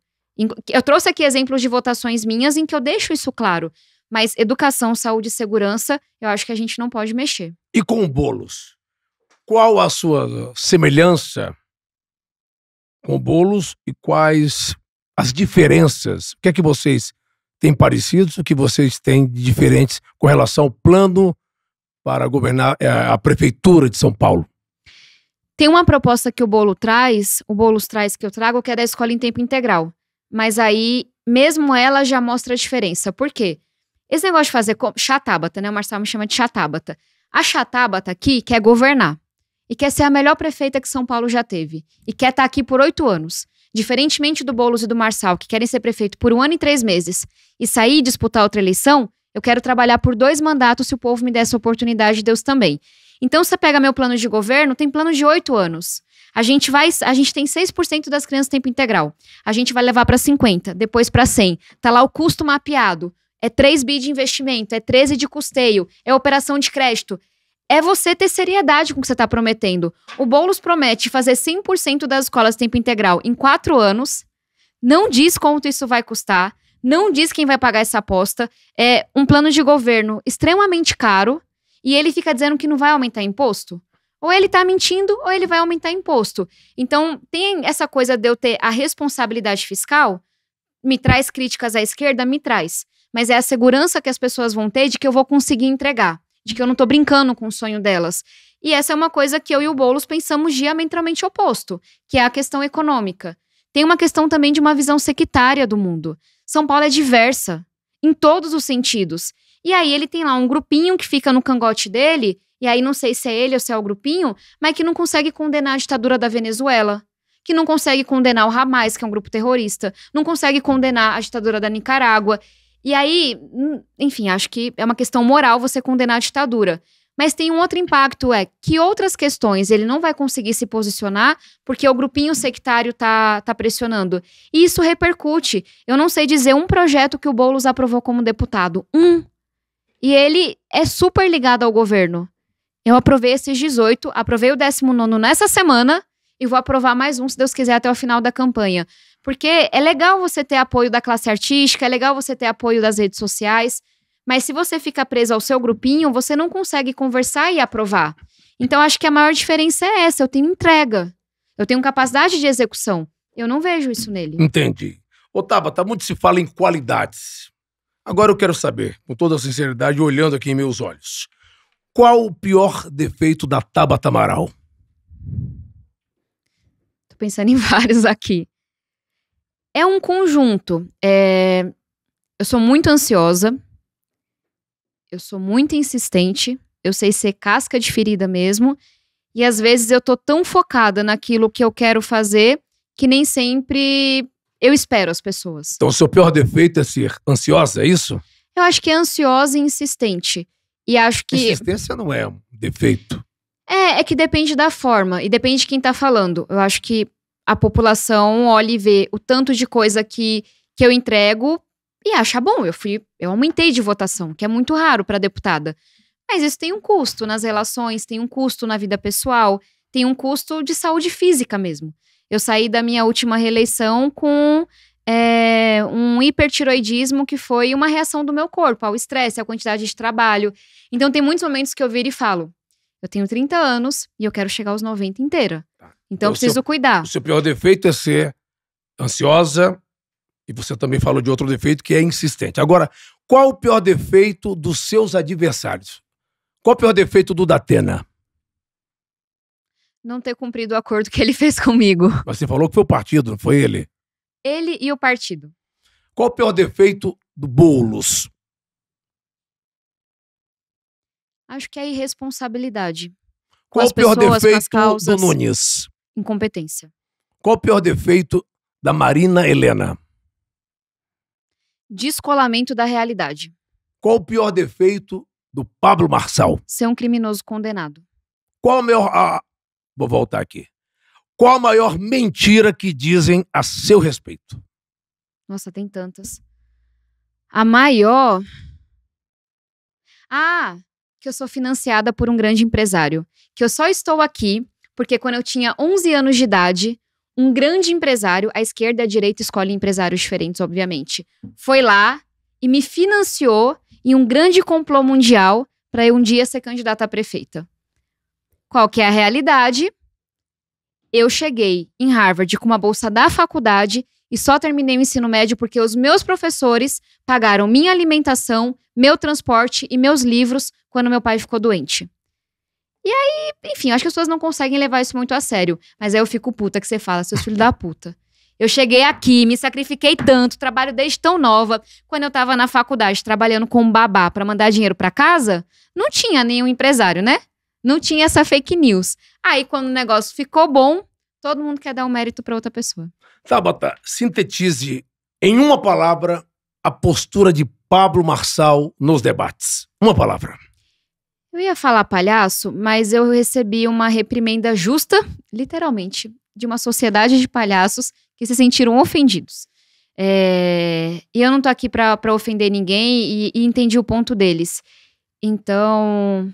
Eu trouxe aqui exemplos de votações minhas em que eu deixo isso claro. Mas educação, saúde e segurança, eu acho que a gente não pode mexer. E com o Boulos? Qual a sua semelhança com o Boulos e quais as diferenças? O que é que vocês têm parecidos? O que vocês têm de diferentes com relação ao plano para governar eh, a prefeitura de São Paulo? Tem uma proposta que o Bolo traz, o Boulos traz que eu trago, que é da escola em tempo integral. Mas aí, mesmo ela já mostra a diferença. Por quê? Esse negócio de fazer chatábata, né? O Marcelo me chama de chatábata. A chatábata aqui quer governar e quer ser a melhor prefeita que São Paulo já teve e quer estar tá aqui por oito anos. Diferentemente do Boulos e do Marçal, que querem ser prefeito por um ano e três meses e sair e disputar outra eleição, eu quero trabalhar por dois mandatos se o povo me der essa oportunidade, Deus também. Então, você pega meu plano de governo, tem plano de oito anos. A gente vai, a gente tem 6% das crianças tempo integral. A gente vai levar para 50, depois para 100. Tá lá o custo mapeado é 3 bi de investimento, é 13 de custeio, é operação de crédito. É você ter seriedade com o que você está prometendo. O Boulos promete fazer 100% das escolas tempo integral em quatro anos, não diz quanto isso vai custar, não diz quem vai pagar essa aposta. É um plano de governo extremamente caro e ele fica dizendo que não vai aumentar imposto. Ou ele tá mentindo ou ele vai aumentar imposto. Então, tem essa coisa de eu ter a responsabilidade fiscal, me traz críticas à esquerda, me traz mas é a segurança que as pessoas vão ter de que eu vou conseguir entregar, de que eu não tô brincando com o sonho delas. E essa é uma coisa que eu e o Boulos pensamos diametralmente oposto, que é a questão econômica. Tem uma questão também de uma visão sectária do mundo. São Paulo é diversa, em todos os sentidos. E aí ele tem lá um grupinho que fica no cangote dele, e aí não sei se é ele ou se é o grupinho, mas que não consegue condenar a ditadura da Venezuela, que não consegue condenar o Hamas, que é um grupo terrorista, não consegue condenar a ditadura da Nicarágua. E aí, hum, enfim, acho que é uma questão moral você condenar a ditadura. Mas tem um outro impacto, é que outras questões ele não vai conseguir se posicionar porque o grupinho sectário tá, tá pressionando. E isso repercute. Eu não sei dizer um projeto que o Boulos aprovou como deputado. Um. E ele é super ligado ao governo. Eu aprovei esses 18, aprovei o 19 nessa semana e vou aprovar mais um, se Deus quiser, até o final da campanha. Porque é legal você ter apoio da classe artística, é legal você ter apoio das redes sociais, mas se você fica preso ao seu grupinho, você não consegue conversar e aprovar. Então, acho que a maior diferença é essa: eu tenho entrega, eu tenho capacidade de execução. Eu não vejo isso nele. Entendi. Ô, Tabata, tá muito se fala em qualidades. Agora eu quero saber, com toda sinceridade, olhando aqui em meus olhos, qual o pior defeito da Tabata Amaral? Tô pensando em vários aqui é um conjunto. É... Eu sou muito ansiosa. Eu sou muito insistente. Eu sei ser casca de ferida mesmo. E às vezes eu tô tão focada naquilo que eu quero fazer que nem sempre eu espero as pessoas. Então, o seu pior defeito é ser ansiosa, é isso? Eu acho que é ansiosa e insistente. E acho que. Insistência não é um defeito. É, é que depende da forma e depende de quem tá falando. Eu acho que a população olhe e vê o tanto de coisa que, que eu entrego e acha bom. Eu fui, eu aumentei de votação, que é muito raro para deputada. Mas isso tem um custo nas relações, tem um custo na vida pessoal, tem um custo de saúde física mesmo. Eu saí da minha última reeleição com é, um hipertiroidismo que foi uma reação do meu corpo ao estresse, à quantidade de trabalho. Então tem muitos momentos que eu viro e falo: eu tenho 30 anos e eu quero chegar aos 90 inteira. Tá. Então, eu preciso seu, cuidar. O seu pior defeito é ser ansiosa, e você também falou de outro defeito, que é insistente. Agora, qual o pior defeito dos seus adversários? Qual o pior defeito do Datena? Não ter cumprido o acordo que ele fez comigo. Mas você falou que foi o partido, não foi ele? Ele e o partido. Qual o pior defeito do Boulos? Acho que é a irresponsabilidade. Qual o pior pessoas, defeito do Nunes? Incompetência. Qual o pior defeito da Marina Helena? Descolamento da realidade. Qual o pior defeito do Pablo Marçal? Ser um criminoso condenado. Qual o maior. Ah, vou voltar aqui. Qual a maior mentira que dizem a seu respeito? Nossa, tem tantas. A maior. Ah, que eu sou financiada por um grande empresário. Que eu só estou aqui porque quando eu tinha 11 anos de idade, um grande empresário, a esquerda e a direita escolhem empresários diferentes, obviamente, foi lá e me financiou em um grande complô mundial para eu um dia ser candidata a prefeita. Qual que é a realidade? Eu cheguei em Harvard com uma bolsa da faculdade e só terminei o ensino médio porque os meus professores pagaram minha alimentação, meu transporte e meus livros quando meu pai ficou doente. E aí, enfim, acho que as pessoas não conseguem levar isso muito a sério. Mas aí eu fico puta que você fala, seus filhos da puta. Eu cheguei aqui, me sacrifiquei tanto, trabalho desde tão nova. Quando eu tava na faculdade trabalhando com um babá para mandar dinheiro para casa, não tinha nenhum empresário, né? Não tinha essa fake news. Aí quando o negócio ficou bom, todo mundo quer dar o um mérito para outra pessoa. Tabata, tá, sintetize em uma palavra a postura de Pablo Marçal nos debates. Uma palavra. Eu ia falar palhaço, mas eu recebi uma reprimenda justa, literalmente, de uma sociedade de palhaços que se sentiram ofendidos. É... E eu não tô aqui pra, pra ofender ninguém e, e entendi o ponto deles. Então.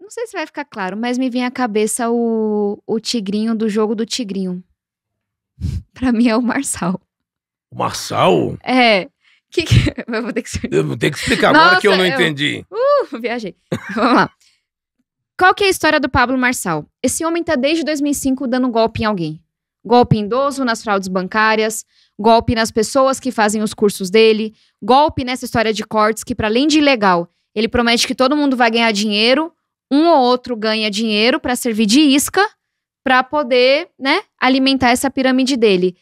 Não sei se vai ficar claro, mas me vem à cabeça o, o tigrinho do jogo do tigrinho. pra mim é o Marçal. O Marçal? É. Que que... Eu vou ter que explicar. Eu vou ter que explicar agora Nossa, que eu não eu... entendi. Uh, viajei. Vamos lá. Qual que é a história do Pablo Marçal? Esse homem tá desde 2005 dando golpe em alguém. Golpe em idoso nas fraudes bancárias, golpe nas pessoas que fazem os cursos dele, golpe nessa história de cortes que, para além de ilegal, ele promete que todo mundo vai ganhar dinheiro, um ou outro ganha dinheiro para servir de isca para poder, né, alimentar essa pirâmide dele.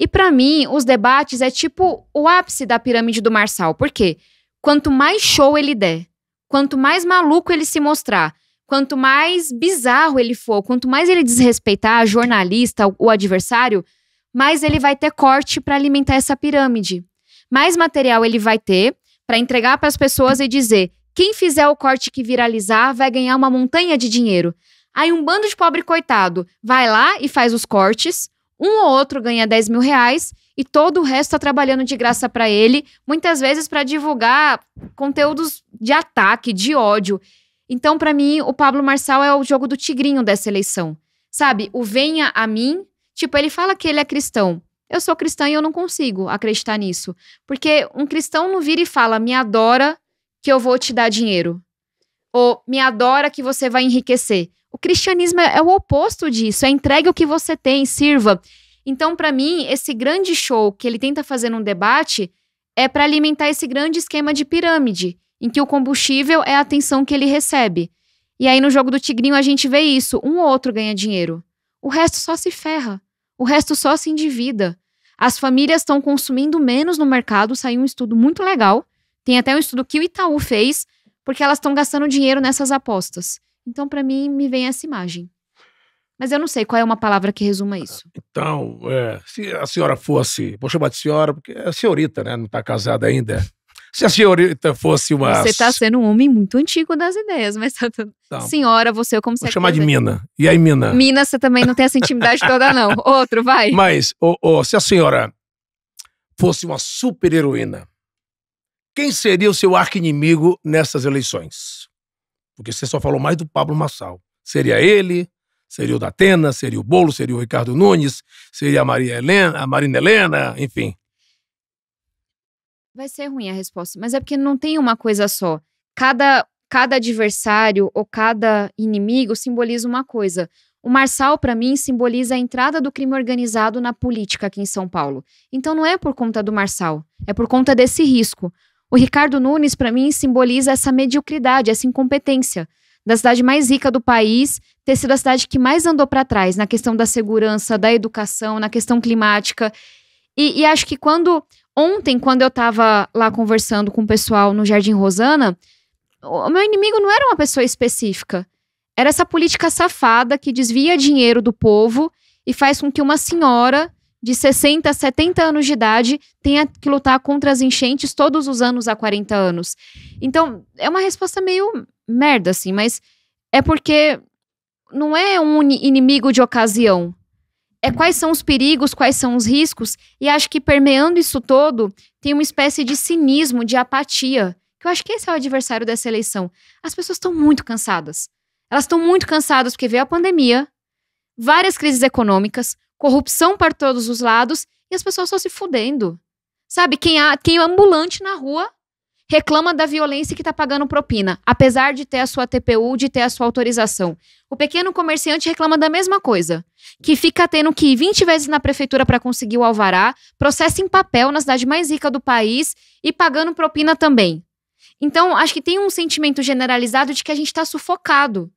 E para mim, os debates é tipo o ápice da pirâmide do Marçal. Por quê? Quanto mais show ele der, quanto mais maluco ele se mostrar, quanto mais bizarro ele for, quanto mais ele desrespeitar a jornalista, o adversário, mais ele vai ter corte para alimentar essa pirâmide. Mais material ele vai ter para entregar para as pessoas e dizer: quem fizer o corte que viralizar vai ganhar uma montanha de dinheiro. Aí um bando de pobre coitado vai lá e faz os cortes, um ou outro ganha 10 mil reais e todo o resto está trabalhando de graça para ele, muitas vezes para divulgar conteúdos de ataque, de ódio. Então, para mim, o Pablo Marçal é o jogo do tigrinho dessa eleição. Sabe, o venha a mim, tipo, ele fala que ele é cristão. Eu sou cristã e eu não consigo acreditar nisso. Porque um cristão não vira e fala, me adora que eu vou te dar dinheiro. Ou me adora que você vai enriquecer. O cristianismo é, é, o oposto disso, é entregue o que você tem, sirva. Então, para mim, esse grande show que ele tenta fazer num debate é para alimentar esse grande esquema de pirâmide, em que o combustível é a atenção que ele recebe. E aí no jogo do Tigrinho a gente vê isso, um ou outro ganha dinheiro. O resto só se ferra, o resto só se endivida. As famílias estão consumindo menos no mercado, saiu um estudo muito legal. Tem até um estudo que o Itaú fez, porque elas estão gastando dinheiro nessas apostas. Então, para mim, me vem essa imagem. Mas eu não sei qual é uma palavra que resuma ah, isso. Então, é, se a senhora fosse. Vou chamar de senhora, porque é senhorita, né? Não está casada ainda. Se a senhorita fosse uma. Você está sendo um homem muito antigo das ideias, mas tá Então, senhora, você eu como Vou chamar de Mina. E aí, Mina? Mina, você também não tem essa intimidade toda, não. Outro, vai. Mas, oh, oh, se a senhora fosse uma super-heroína, quem seria o seu arco inimigo nessas eleições? Porque você só falou mais do Pablo Massal. Seria ele, seria o da Atena, seria o Bolo, seria o Ricardo Nunes, seria a Maria Helena, a Marina Helena, enfim. Vai ser ruim a resposta, mas é porque não tem uma coisa só. Cada cada adversário ou cada inimigo simboliza uma coisa. O Marçal, para mim, simboliza a entrada do crime organizado na política aqui em São Paulo. Então não é por conta do Marçal, é por conta desse risco. O Ricardo Nunes, para mim, simboliza essa mediocridade, essa incompetência da cidade mais rica do país ter sido a cidade que mais andou para trás na questão da segurança, da educação, na questão climática. E, e acho que quando. Ontem, quando eu estava lá conversando com o pessoal no Jardim Rosana, o meu inimigo não era uma pessoa específica. Era essa política safada que desvia dinheiro do povo e faz com que uma senhora de 60 70 anos de idade tenha que lutar contra as enchentes todos os anos há 40 anos. Então, é uma resposta meio merda, assim, mas é porque não é um inimigo de ocasião. É quais são os perigos, quais são os riscos, e acho que permeando isso todo, tem uma espécie de cinismo, de apatia, que eu acho que esse é o adversário dessa eleição. As pessoas estão muito cansadas. Elas estão muito cansadas porque veio a pandemia, várias crises econômicas, corrupção para todos os lados e as pessoas só se fudendo. Sabe, quem, há, quem é ambulante na rua reclama da violência que está pagando propina, apesar de ter a sua TPU, de ter a sua autorização. O pequeno comerciante reclama da mesma coisa, que fica tendo que ir 20 vezes na prefeitura para conseguir o alvará, processo em papel na cidade mais rica do país e pagando propina também. Então, acho que tem um sentimento generalizado de que a gente está sufocado,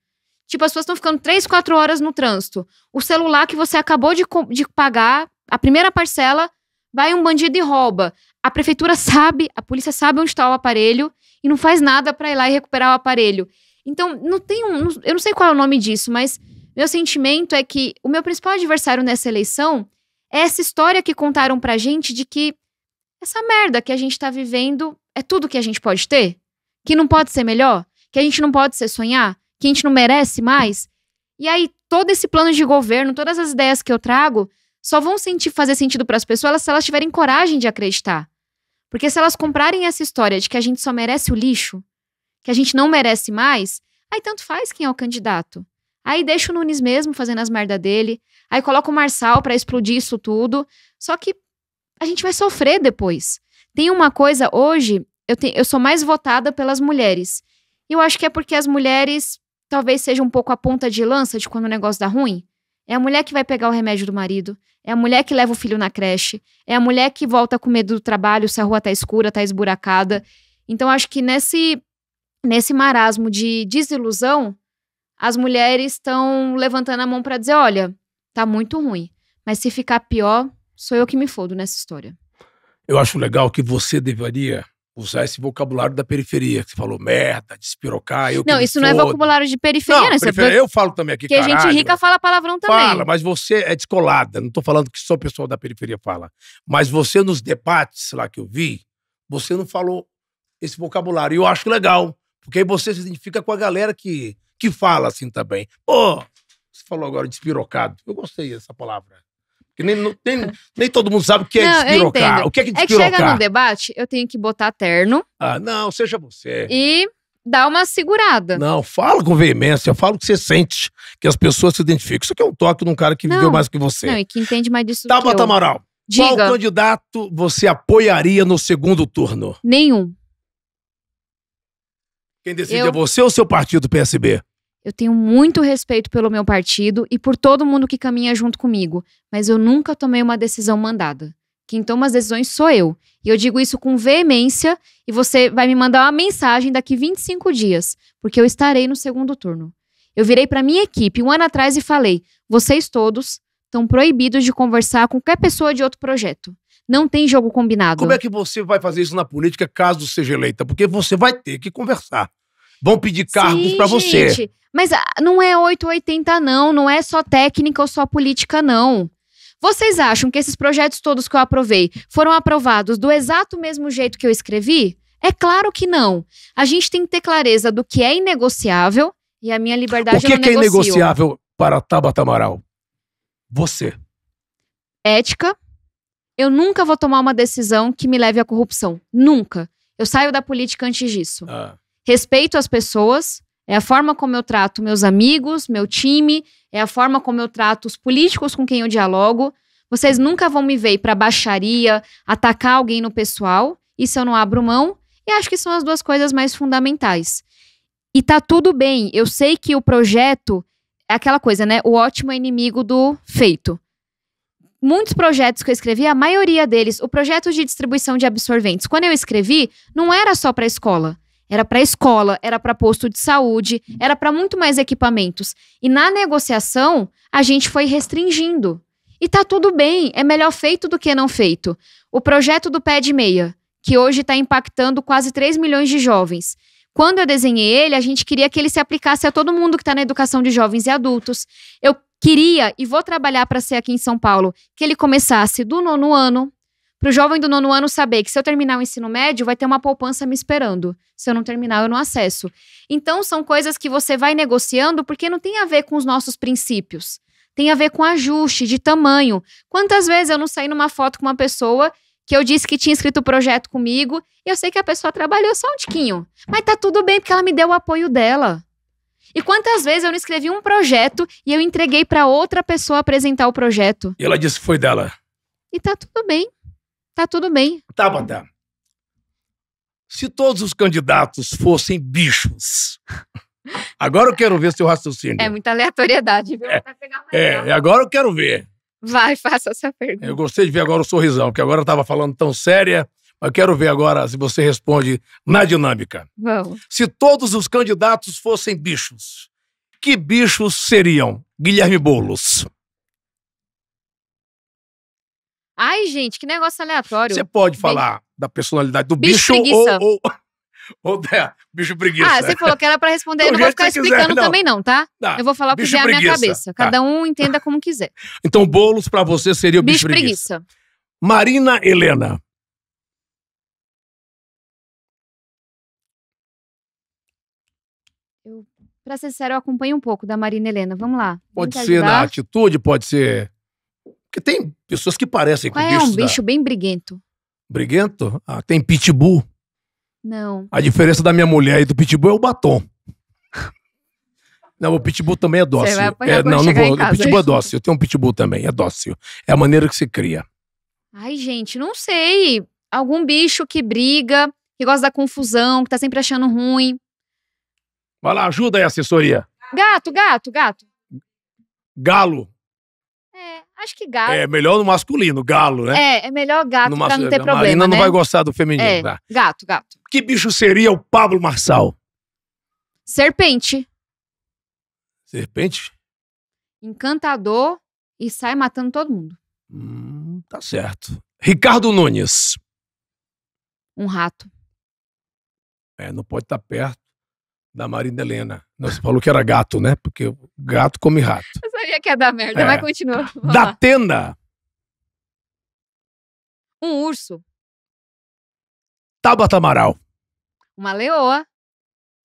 Tipo, as pessoas estão ficando 3, 4 horas no trânsito. O celular que você acabou de, de pagar, a primeira parcela, vai um bandido e rouba. A prefeitura sabe, a polícia sabe onde está o aparelho e não faz nada para ir lá e recuperar o aparelho. Então, não tem um. Eu não sei qual é o nome disso, mas meu sentimento é que o meu principal adversário nessa eleição é essa história que contaram pra gente de que essa merda que a gente tá vivendo é tudo que a gente pode ter? Que não pode ser melhor? Que a gente não pode ser sonhar? que a gente não merece mais? E aí, todo esse plano de governo, todas as ideias que eu trago, só vão sentir, fazer sentido para as pessoas se elas tiverem coragem de acreditar. Porque se elas comprarem essa história de que a gente só merece o lixo, que a gente não merece mais, aí tanto faz quem é o candidato. Aí deixa o Nunes mesmo fazendo as merda dele, aí coloca o Marçal para explodir isso tudo, só que a gente vai sofrer depois. Tem uma coisa hoje, eu, te, eu sou mais votada pelas mulheres. Eu acho que é porque as mulheres talvez seja um pouco a ponta de lança de quando o negócio dá ruim? É a mulher que vai pegar o remédio do marido. É a mulher que leva o filho na creche. É a mulher que volta com medo do trabalho se a rua tá escura, tá esburacada. Então, acho que nesse, nesse marasmo de desilusão, as mulheres estão levantando a mão para dizer: olha, tá muito ruim. Mas se ficar pior, sou eu que me fodo nessa história. Eu acho legal que você deveria usar esse vocabulário da periferia, que você falou merda, despirocar. Eu não, isso não é vocabulário de periferia, não, né? Periferia, eu falo também aqui, que caralho. Porque gente rica fala palavrão também. Fala, mas você é descolada. Não tô falando que só o pessoal da periferia fala. Mas você, nos debates lá que eu vi, você não falou esse vocabulário. E eu acho legal, porque aí você se identifica com a galera que, que fala assim também. Pô, você falou agora despirocado. Eu gostei dessa palavra que nem, nem, nem todo mundo sabe o que é não, despirocar. O que é que despirocar? É que chega no debate, eu tenho que botar terno. Ah, não, seja você. E dá uma segurada. Não, fala com veemência, fala o que você sente, que as pessoas se identificam. Isso aqui é um toque num cara que não, viveu mais que você. Não, e que entende mais disso tá, que Tá, Amaral, Diga. qual candidato você apoiaria no segundo turno? Nenhum. Quem decide eu... é você ou seu partido PSB? Eu tenho muito respeito pelo meu partido e por todo mundo que caminha junto comigo, mas eu nunca tomei uma decisão mandada. Quem toma as decisões sou eu. E eu digo isso com veemência e você vai me mandar uma mensagem daqui 25 dias, porque eu estarei no segundo turno. Eu virei para minha equipe um ano atrás e falei: "Vocês todos estão proibidos de conversar com qualquer pessoa de outro projeto. Não tem jogo combinado. Como é que você vai fazer isso na política caso seja eleita? Porque você vai ter que conversar vão pedir cargos para você. Gente, mas ah, não é 880 não, não é só técnica ou só política não. Vocês acham que esses projetos todos que eu aprovei foram aprovados do exato mesmo jeito que eu escrevi? É claro que não. A gente tem que ter clareza do que é inegociável e a minha liberdade O que, que é inegociável para Tabata Amaral? Você. Ética. Eu nunca vou tomar uma decisão que me leve à corrupção. Nunca. Eu saio da política antes disso. Ah. Respeito as pessoas, é a forma como eu trato meus amigos, meu time, é a forma como eu trato os políticos com quem eu dialogo. Vocês nunca vão me ver para baixaria, atacar alguém no pessoal, isso eu não abro mão, e acho que são as duas coisas mais fundamentais. E tá tudo bem, eu sei que o projeto é aquela coisa, né? O ótimo é inimigo do feito. Muitos projetos que eu escrevi, a maioria deles, o projeto de distribuição de absorventes, quando eu escrevi, não era só para a escola era para escola, era para posto de saúde, era para muito mais equipamentos. E na negociação, a gente foi restringindo. E tá tudo bem, é melhor feito do que não feito. O projeto do pé de meia, que hoje está impactando quase 3 milhões de jovens. Quando eu desenhei ele, a gente queria que ele se aplicasse a todo mundo que está na educação de jovens e adultos. Eu queria e vou trabalhar para ser aqui em São Paulo que ele começasse do nono ano, para o jovem do nono ano saber que se eu terminar o ensino médio, vai ter uma poupança me esperando. Se eu não terminar, eu não acesso. Então, são coisas que você vai negociando porque não tem a ver com os nossos princípios. Tem a ver com ajuste de tamanho. Quantas vezes eu não saí numa foto com uma pessoa que eu disse que tinha escrito o projeto comigo, e eu sei que a pessoa trabalhou só um tiquinho. Mas tá tudo bem, porque ela me deu o apoio dela. E quantas vezes eu não escrevi um projeto e eu entreguei para outra pessoa apresentar o projeto? E ela disse que foi dela. E tá tudo bem. Tá tudo bem. Tabata, tá, se todos os candidatos fossem bichos. Agora eu quero ver seu raciocínio. É muita aleatoriedade, viu? É, é agora eu quero ver. Vai, faça essa pergunta. Eu gostei de ver agora o sorrisão, porque agora eu estava falando tão séria, mas quero ver agora se você responde na dinâmica. Vamos. Se todos os candidatos fossem bichos, que bichos seriam? Guilherme Boulos. Ai, gente, que negócio aleatório. Você pode falar Bem... da personalidade do bicho, bicho ou, ou, ou da bicho preguiça. Ah, você falou que era pra responder. eu não vou ficar explicando quiser, não. também não, tá? Não. Tá. Eu vou falar bicho porque é a minha cabeça. Tá. Cada tá. um entenda como quiser. Então, bolos para você seria o bicho, bicho preguiça. preguiça. Marina Helena. Eu, pra ser sério, eu acompanho um pouco da Marina Helena. Vamos lá. Pode ser ajudar. na atitude, pode ser porque tem pessoas que parecem Qual com é bichos. É um bicho da... bem briguento. Briguento? Ah, tem pitbull. Não. A diferença da minha mulher e do pitbull é o batom. Não, o pitbull também é dócil. Você vai é, não, não vou. Casa, o pitbull é, é dócil. Eu tenho um pitbull também, é dócil. É a maneira que se cria. Ai, gente, não sei. Algum bicho que briga, que gosta da confusão, que tá sempre achando ruim. Vai lá, ajuda aí, assessoria. Gato, gato, gato. Galo. Acho que galo. É melhor no masculino, galo, né? É, é melhor gato no pra não ter a problema. Marina né? não vai gostar do feminino, é, tá? Gato, gato. Que bicho seria o Pablo Marçal? Serpente. Serpente? Encantador e sai matando todo mundo. Hum, tá certo. Ricardo Nunes. Um rato. É, não pode estar tá perto da Marina Helena. Você falou que era gato, né? Porque gato come rato. Eu sabia que ia dar merda, é. mas continua. da lá. tenda. Um urso. Tabata Amaral. Uma leoa.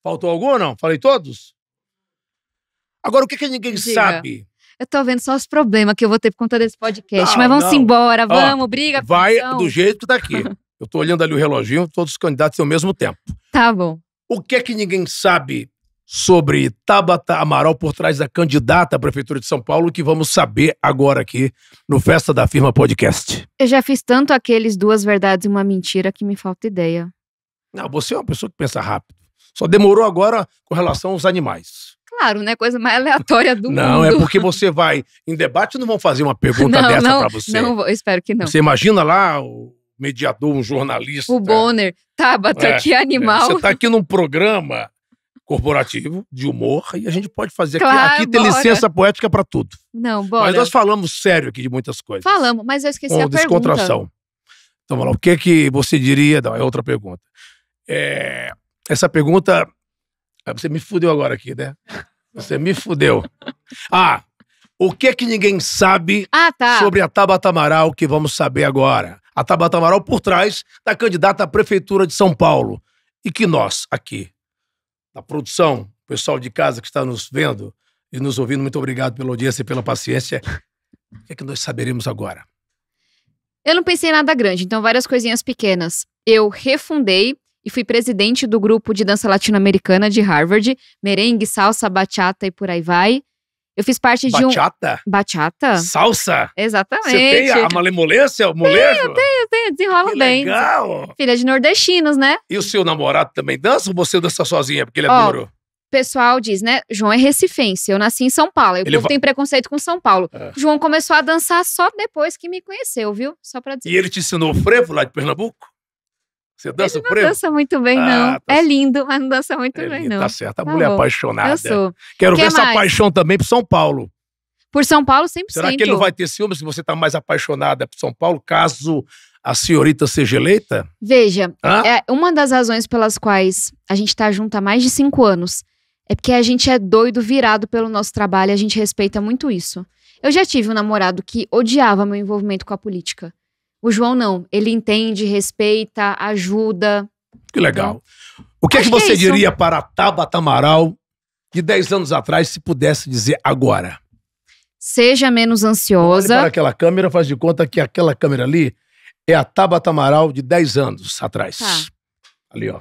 Faltou algum ou não? Falei todos? Agora, o que, que ninguém Diga. sabe? Eu tô vendo só os problemas que eu vou ter por conta desse podcast. Não, mas vamos embora, vamos, Ó, briga. Vai função. do jeito que tá aqui. Eu tô olhando ali o reloginho, todos os candidatos têm o mesmo tempo. Tá bom. O que é que ninguém sabe sobre Tabata Amaral por trás da candidata à Prefeitura de São Paulo, que vamos saber agora aqui no Festa da Firma Podcast. Eu já fiz tanto aqueles duas verdades e uma mentira que me falta ideia. Não, você é uma pessoa que pensa rápido. Só demorou agora com relação aos animais. Claro, né? Coisa mais aleatória do não, mundo. Não, é porque você vai em debate não vão fazer uma pergunta não, dessa para você. Não, eu espero que não. Você imagina lá o mediador, um jornalista. O Bonner. Tabata, tá, é, que é. animal. É. Você está aqui num programa corporativo, de humor, e a gente pode fazer claro, aqui. Aqui bora. tem licença poética para tudo. Não, bora. Mas nós falamos sério aqui de muitas coisas. Falamos, mas eu esqueci com a descontração. pergunta. Então, vamos lá. O que é que você diria? Não, é outra pergunta. É... essa pergunta... Ah, você me fudeu agora aqui, né? Você me fudeu. Ah, o que é que ninguém sabe ah, tá. sobre a Tabata Amaral que vamos saber agora? a Tabata Amaral, por trás da candidata à Prefeitura de São Paulo. E que nós, aqui, da produção, pessoal de casa que está nos vendo e nos ouvindo, muito obrigado pela audiência e pela paciência. O que é que nós saberemos agora? Eu não pensei em nada grande, então várias coisinhas pequenas. Eu refundei e fui presidente do grupo de dança latino-americana de Harvard, merengue, salsa, bachata e por aí vai. Eu fiz parte Bachata? de um. Bachata? Bachata? Salsa? Exatamente. Você tem a malemolência, o molejo? Tenho, tenho, tenho. Desenrola que bem. Legal. Filha de nordestinos, né? E o seu namorado também dança ou você dança sozinha? Porque ele é Ó, duro. O pessoal diz, né? João é recifense. Eu nasci em São Paulo. o ele povo va... tem preconceito com São Paulo. É. João começou a dançar só depois que me conheceu, viu? Só pra dizer. E ele te ensinou o frevo lá de Pernambuco? Você dança ele não preto? Não dança muito bem, ah, não. tá é lindo, mas não dança muito é bem, lindo, não. Tá certo, a tá mulher bom. apaixonada. Eu sou. Quero que ver mais? essa paixão também pro São Paulo. Por São Paulo, 100%. Será que ele não vai ter ciúmes se você tá mais apaixonada por São Paulo, caso a senhorita seja eleita? Veja, Hã? é uma das razões pelas quais a gente tá junto há mais de cinco anos é porque a gente é doido virado pelo nosso trabalho e a gente respeita muito isso. Eu já tive um namorado que odiava meu envolvimento com a política. O João não. Ele entende, respeita, ajuda. Que legal. O que, é que você que é diria para Tabata Amaral de 10 anos atrás, se pudesse dizer agora? Seja menos então, ansiosa. Olhe para aquela câmera, faz de conta que aquela câmera ali é a Tabata Amaral de 10 anos atrás. Tá. Ali, ó.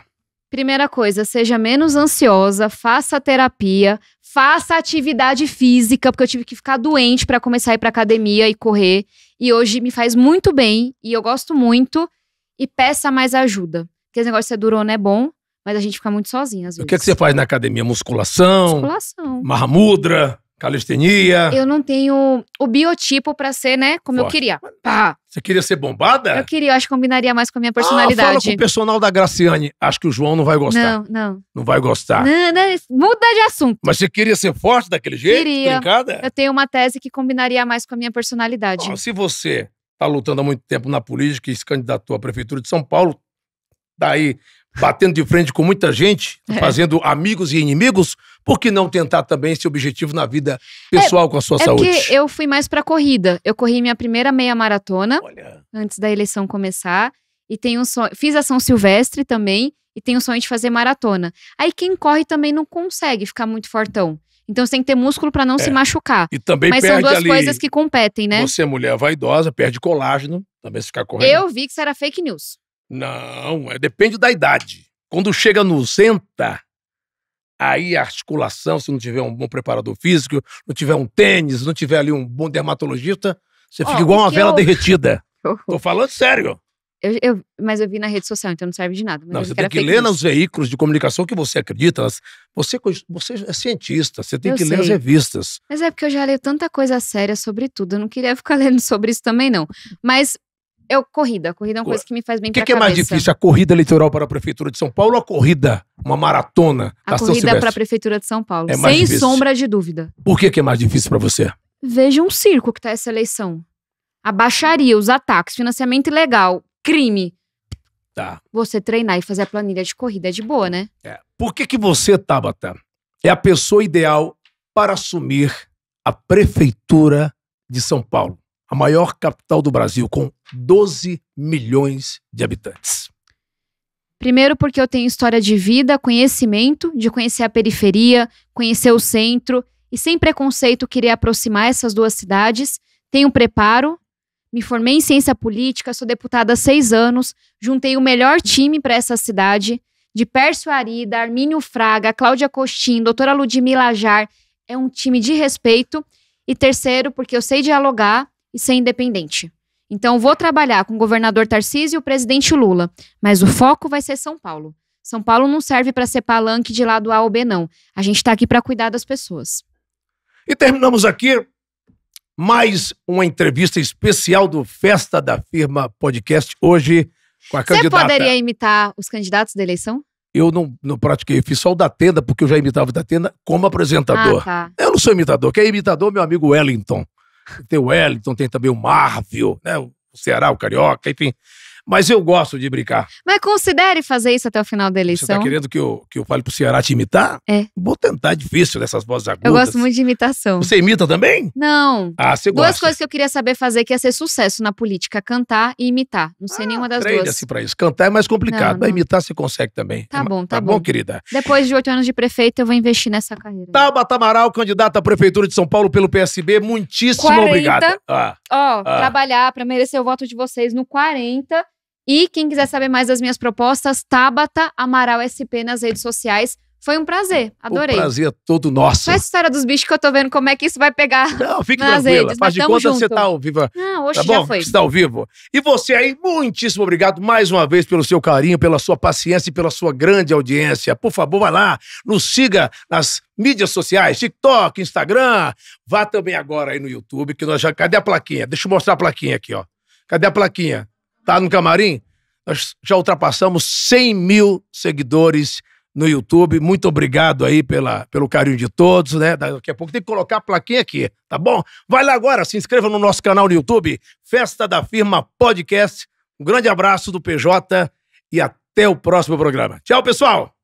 Primeira coisa, seja menos ansiosa, faça terapia, faça atividade física, porque eu tive que ficar doente para começar a ir para academia e correr. E hoje me faz muito bem e eu gosto muito. E peça mais ajuda. Porque esse negócio de ser durona é bom, mas a gente fica muito sozinha às vezes. O que, é que você faz na academia? Musculação? Musculação. Mahamudra? Calistenia. Eu não tenho o biotipo para ser, né, como Forte. eu queria. Pá. Você queria ser bombada? Eu queria, eu acho que combinaria mais com a minha personalidade. Ah, fala com o personal da Graciane. Acho que o João não vai gostar. Não, não. Não vai gostar. Não, não, muda de assunto. Mas você queria ser forte daquele jeito? Queria. Brincada? Eu tenho uma tese que combinaria mais com a minha personalidade. Bom, se você está lutando há muito tempo na política e se candidatou à Prefeitura de São Paulo, daí tá batendo de frente com muita gente, é. fazendo amigos e inimigos, por que não tentar também esse objetivo na vida pessoal é, com a sua é saúde? Porque eu fui mais para corrida. Eu corri minha primeira meia maratona Olha. antes da eleição começar e tenho um sonho, fiz a São Silvestre também e tenho o sonho de fazer maratona. Aí quem corre também não consegue ficar muito fortão. Então você tem que ter músculo para não é. se machucar. E também Mas são duas ali, coisas que competem, né? Você é mulher vaidosa, perde colágeno, também se ficar correndo. Eu vi que isso era fake news. Não, é, depende da idade. Quando chega nos enta, aí a articulação, se não tiver um bom preparador físico, não tiver um tênis, não tiver ali um bom dermatologista, você fica igual uma vela eu... derretida. Tô falando sério. Eu, eu, mas eu vi na rede social, então não serve de nada. não, você tem que ler isso. nos veículos de comunicação que você acredita. Você, você é cientista, você tem eu que sei. ler as revistas. Mas é porque eu já leio tanta coisa séria sobre tudo. Eu não queria ficar lendo sobre isso também, não. Mas eu, é corrida. Corrida é uma coisa que me faz bem O que, que é mais difícil, a corrida eleitoral para a Prefeitura de São Paulo ou a corrida, uma maratona da A corrida para a Prefeitura de São Paulo. É mais Sem difícil. sombra de dúvida. Por que, que é mais difícil para você? Veja um circo que está essa eleição. A baixaria, os ataques, financiamento ilegal, crime. Tá. Você treinar e fazer a planilha de corrida é de boa, né? É. Por que, que você, Tabata, é a pessoa ideal para assumir a Prefeitura de São Paulo, a maior capital do Brasil, com 12 milhões de habitantes. Primeiro, porque eu tenho história de vida, conhecimento, de conhecer a periferia, conhecer o centro e, sem preconceito, querer aproximar essas duas cidades. Tenho preparo, me formei em ciência política, sou deputada há seis anos, juntei o melhor time para essa cidade, de Pércio Arida, Armínio Fraga, Cláudia Costin, doutora Ludmila Jar, é um time de respeito. E terceiro, porque eu sei dialogar e ser independente. Então, vou trabalhar com o governador Tarcísio e o presidente Lula, mas o foco vai ser São Paulo. São Paulo não serve para ser palanque de lado A ou B, não. A gente está aqui para cuidar das pessoas. E terminamos aqui mais uma entrevista especial do Festa da Firma Podcast, hoje com a candidata. Você poderia imitar os candidatos da eleição? Eu não, não pratiquei, fiz só o da tenda, porque eu já imitava o da tenda como apresentador. Ah, tá. Eu não sou imitador, quem é imitador meu amigo Wellington. Tem o Wellington, tem também o Marvel, né? O Ceará, o Carioca, enfim. Mas eu gosto de brincar. Mas considere fazer isso até o final da tá eleição. Você está querendo que eu, que eu fale o Ceará te imitar? É. Vou tentar, é difícil nessas vozes agudas. Eu gosto muito de imitação. Você imita também? Não. Ah, você gosta. Duas coisas que eu queria saber fazer que ia ser sucesso na política, cantar e imitar. Não sei ah, nenhuma das duas. se assim pra isso. Cantar é mais complicado, não, mas imitar você consegue também. Tá é bom, tá, tá bom. bom. querida? Depois de oito anos de prefeito, eu vou investir nessa carreira. Taba Tamaral, candidata à Prefeitura de São Paulo pelo PSB, muitíssimo 40, obrigada. Ah. Ó, ah, ah, trabalhar pra merecer o voto de vocês no 40 e quem quiser saber mais das minhas propostas, Tabata Amaral SP nas redes sociais. Foi um prazer, adorei. O prazer é todo nosso. Só essa história dos bichos que eu tô vendo como é que isso vai pegar. Não, fique nas tranquila. Redes, Faz de conta junto. você tá ao vivo. Não, hoje tá bom? já foi. Você tá ao vivo. E você aí, muitíssimo obrigado mais uma vez pelo seu carinho, pela sua paciência e pela sua grande audiência. Por favor, vá lá, nos siga nas mídias sociais, TikTok, Instagram. Vá também agora aí no YouTube, que nós já. Cadê a plaquinha? Deixa eu mostrar a plaquinha aqui, ó. Cadê a plaquinha? tá no camarim? Nós já ultrapassamos 100 mil seguidores no YouTube. Muito obrigado aí pela, pelo carinho de todos, né? Daqui a pouco tem que colocar a plaquinha aqui, tá bom? Vai lá agora, se inscreva no nosso canal no YouTube, Festa da Firma Podcast. Um grande abraço do PJ e até o próximo programa. Tchau, pessoal!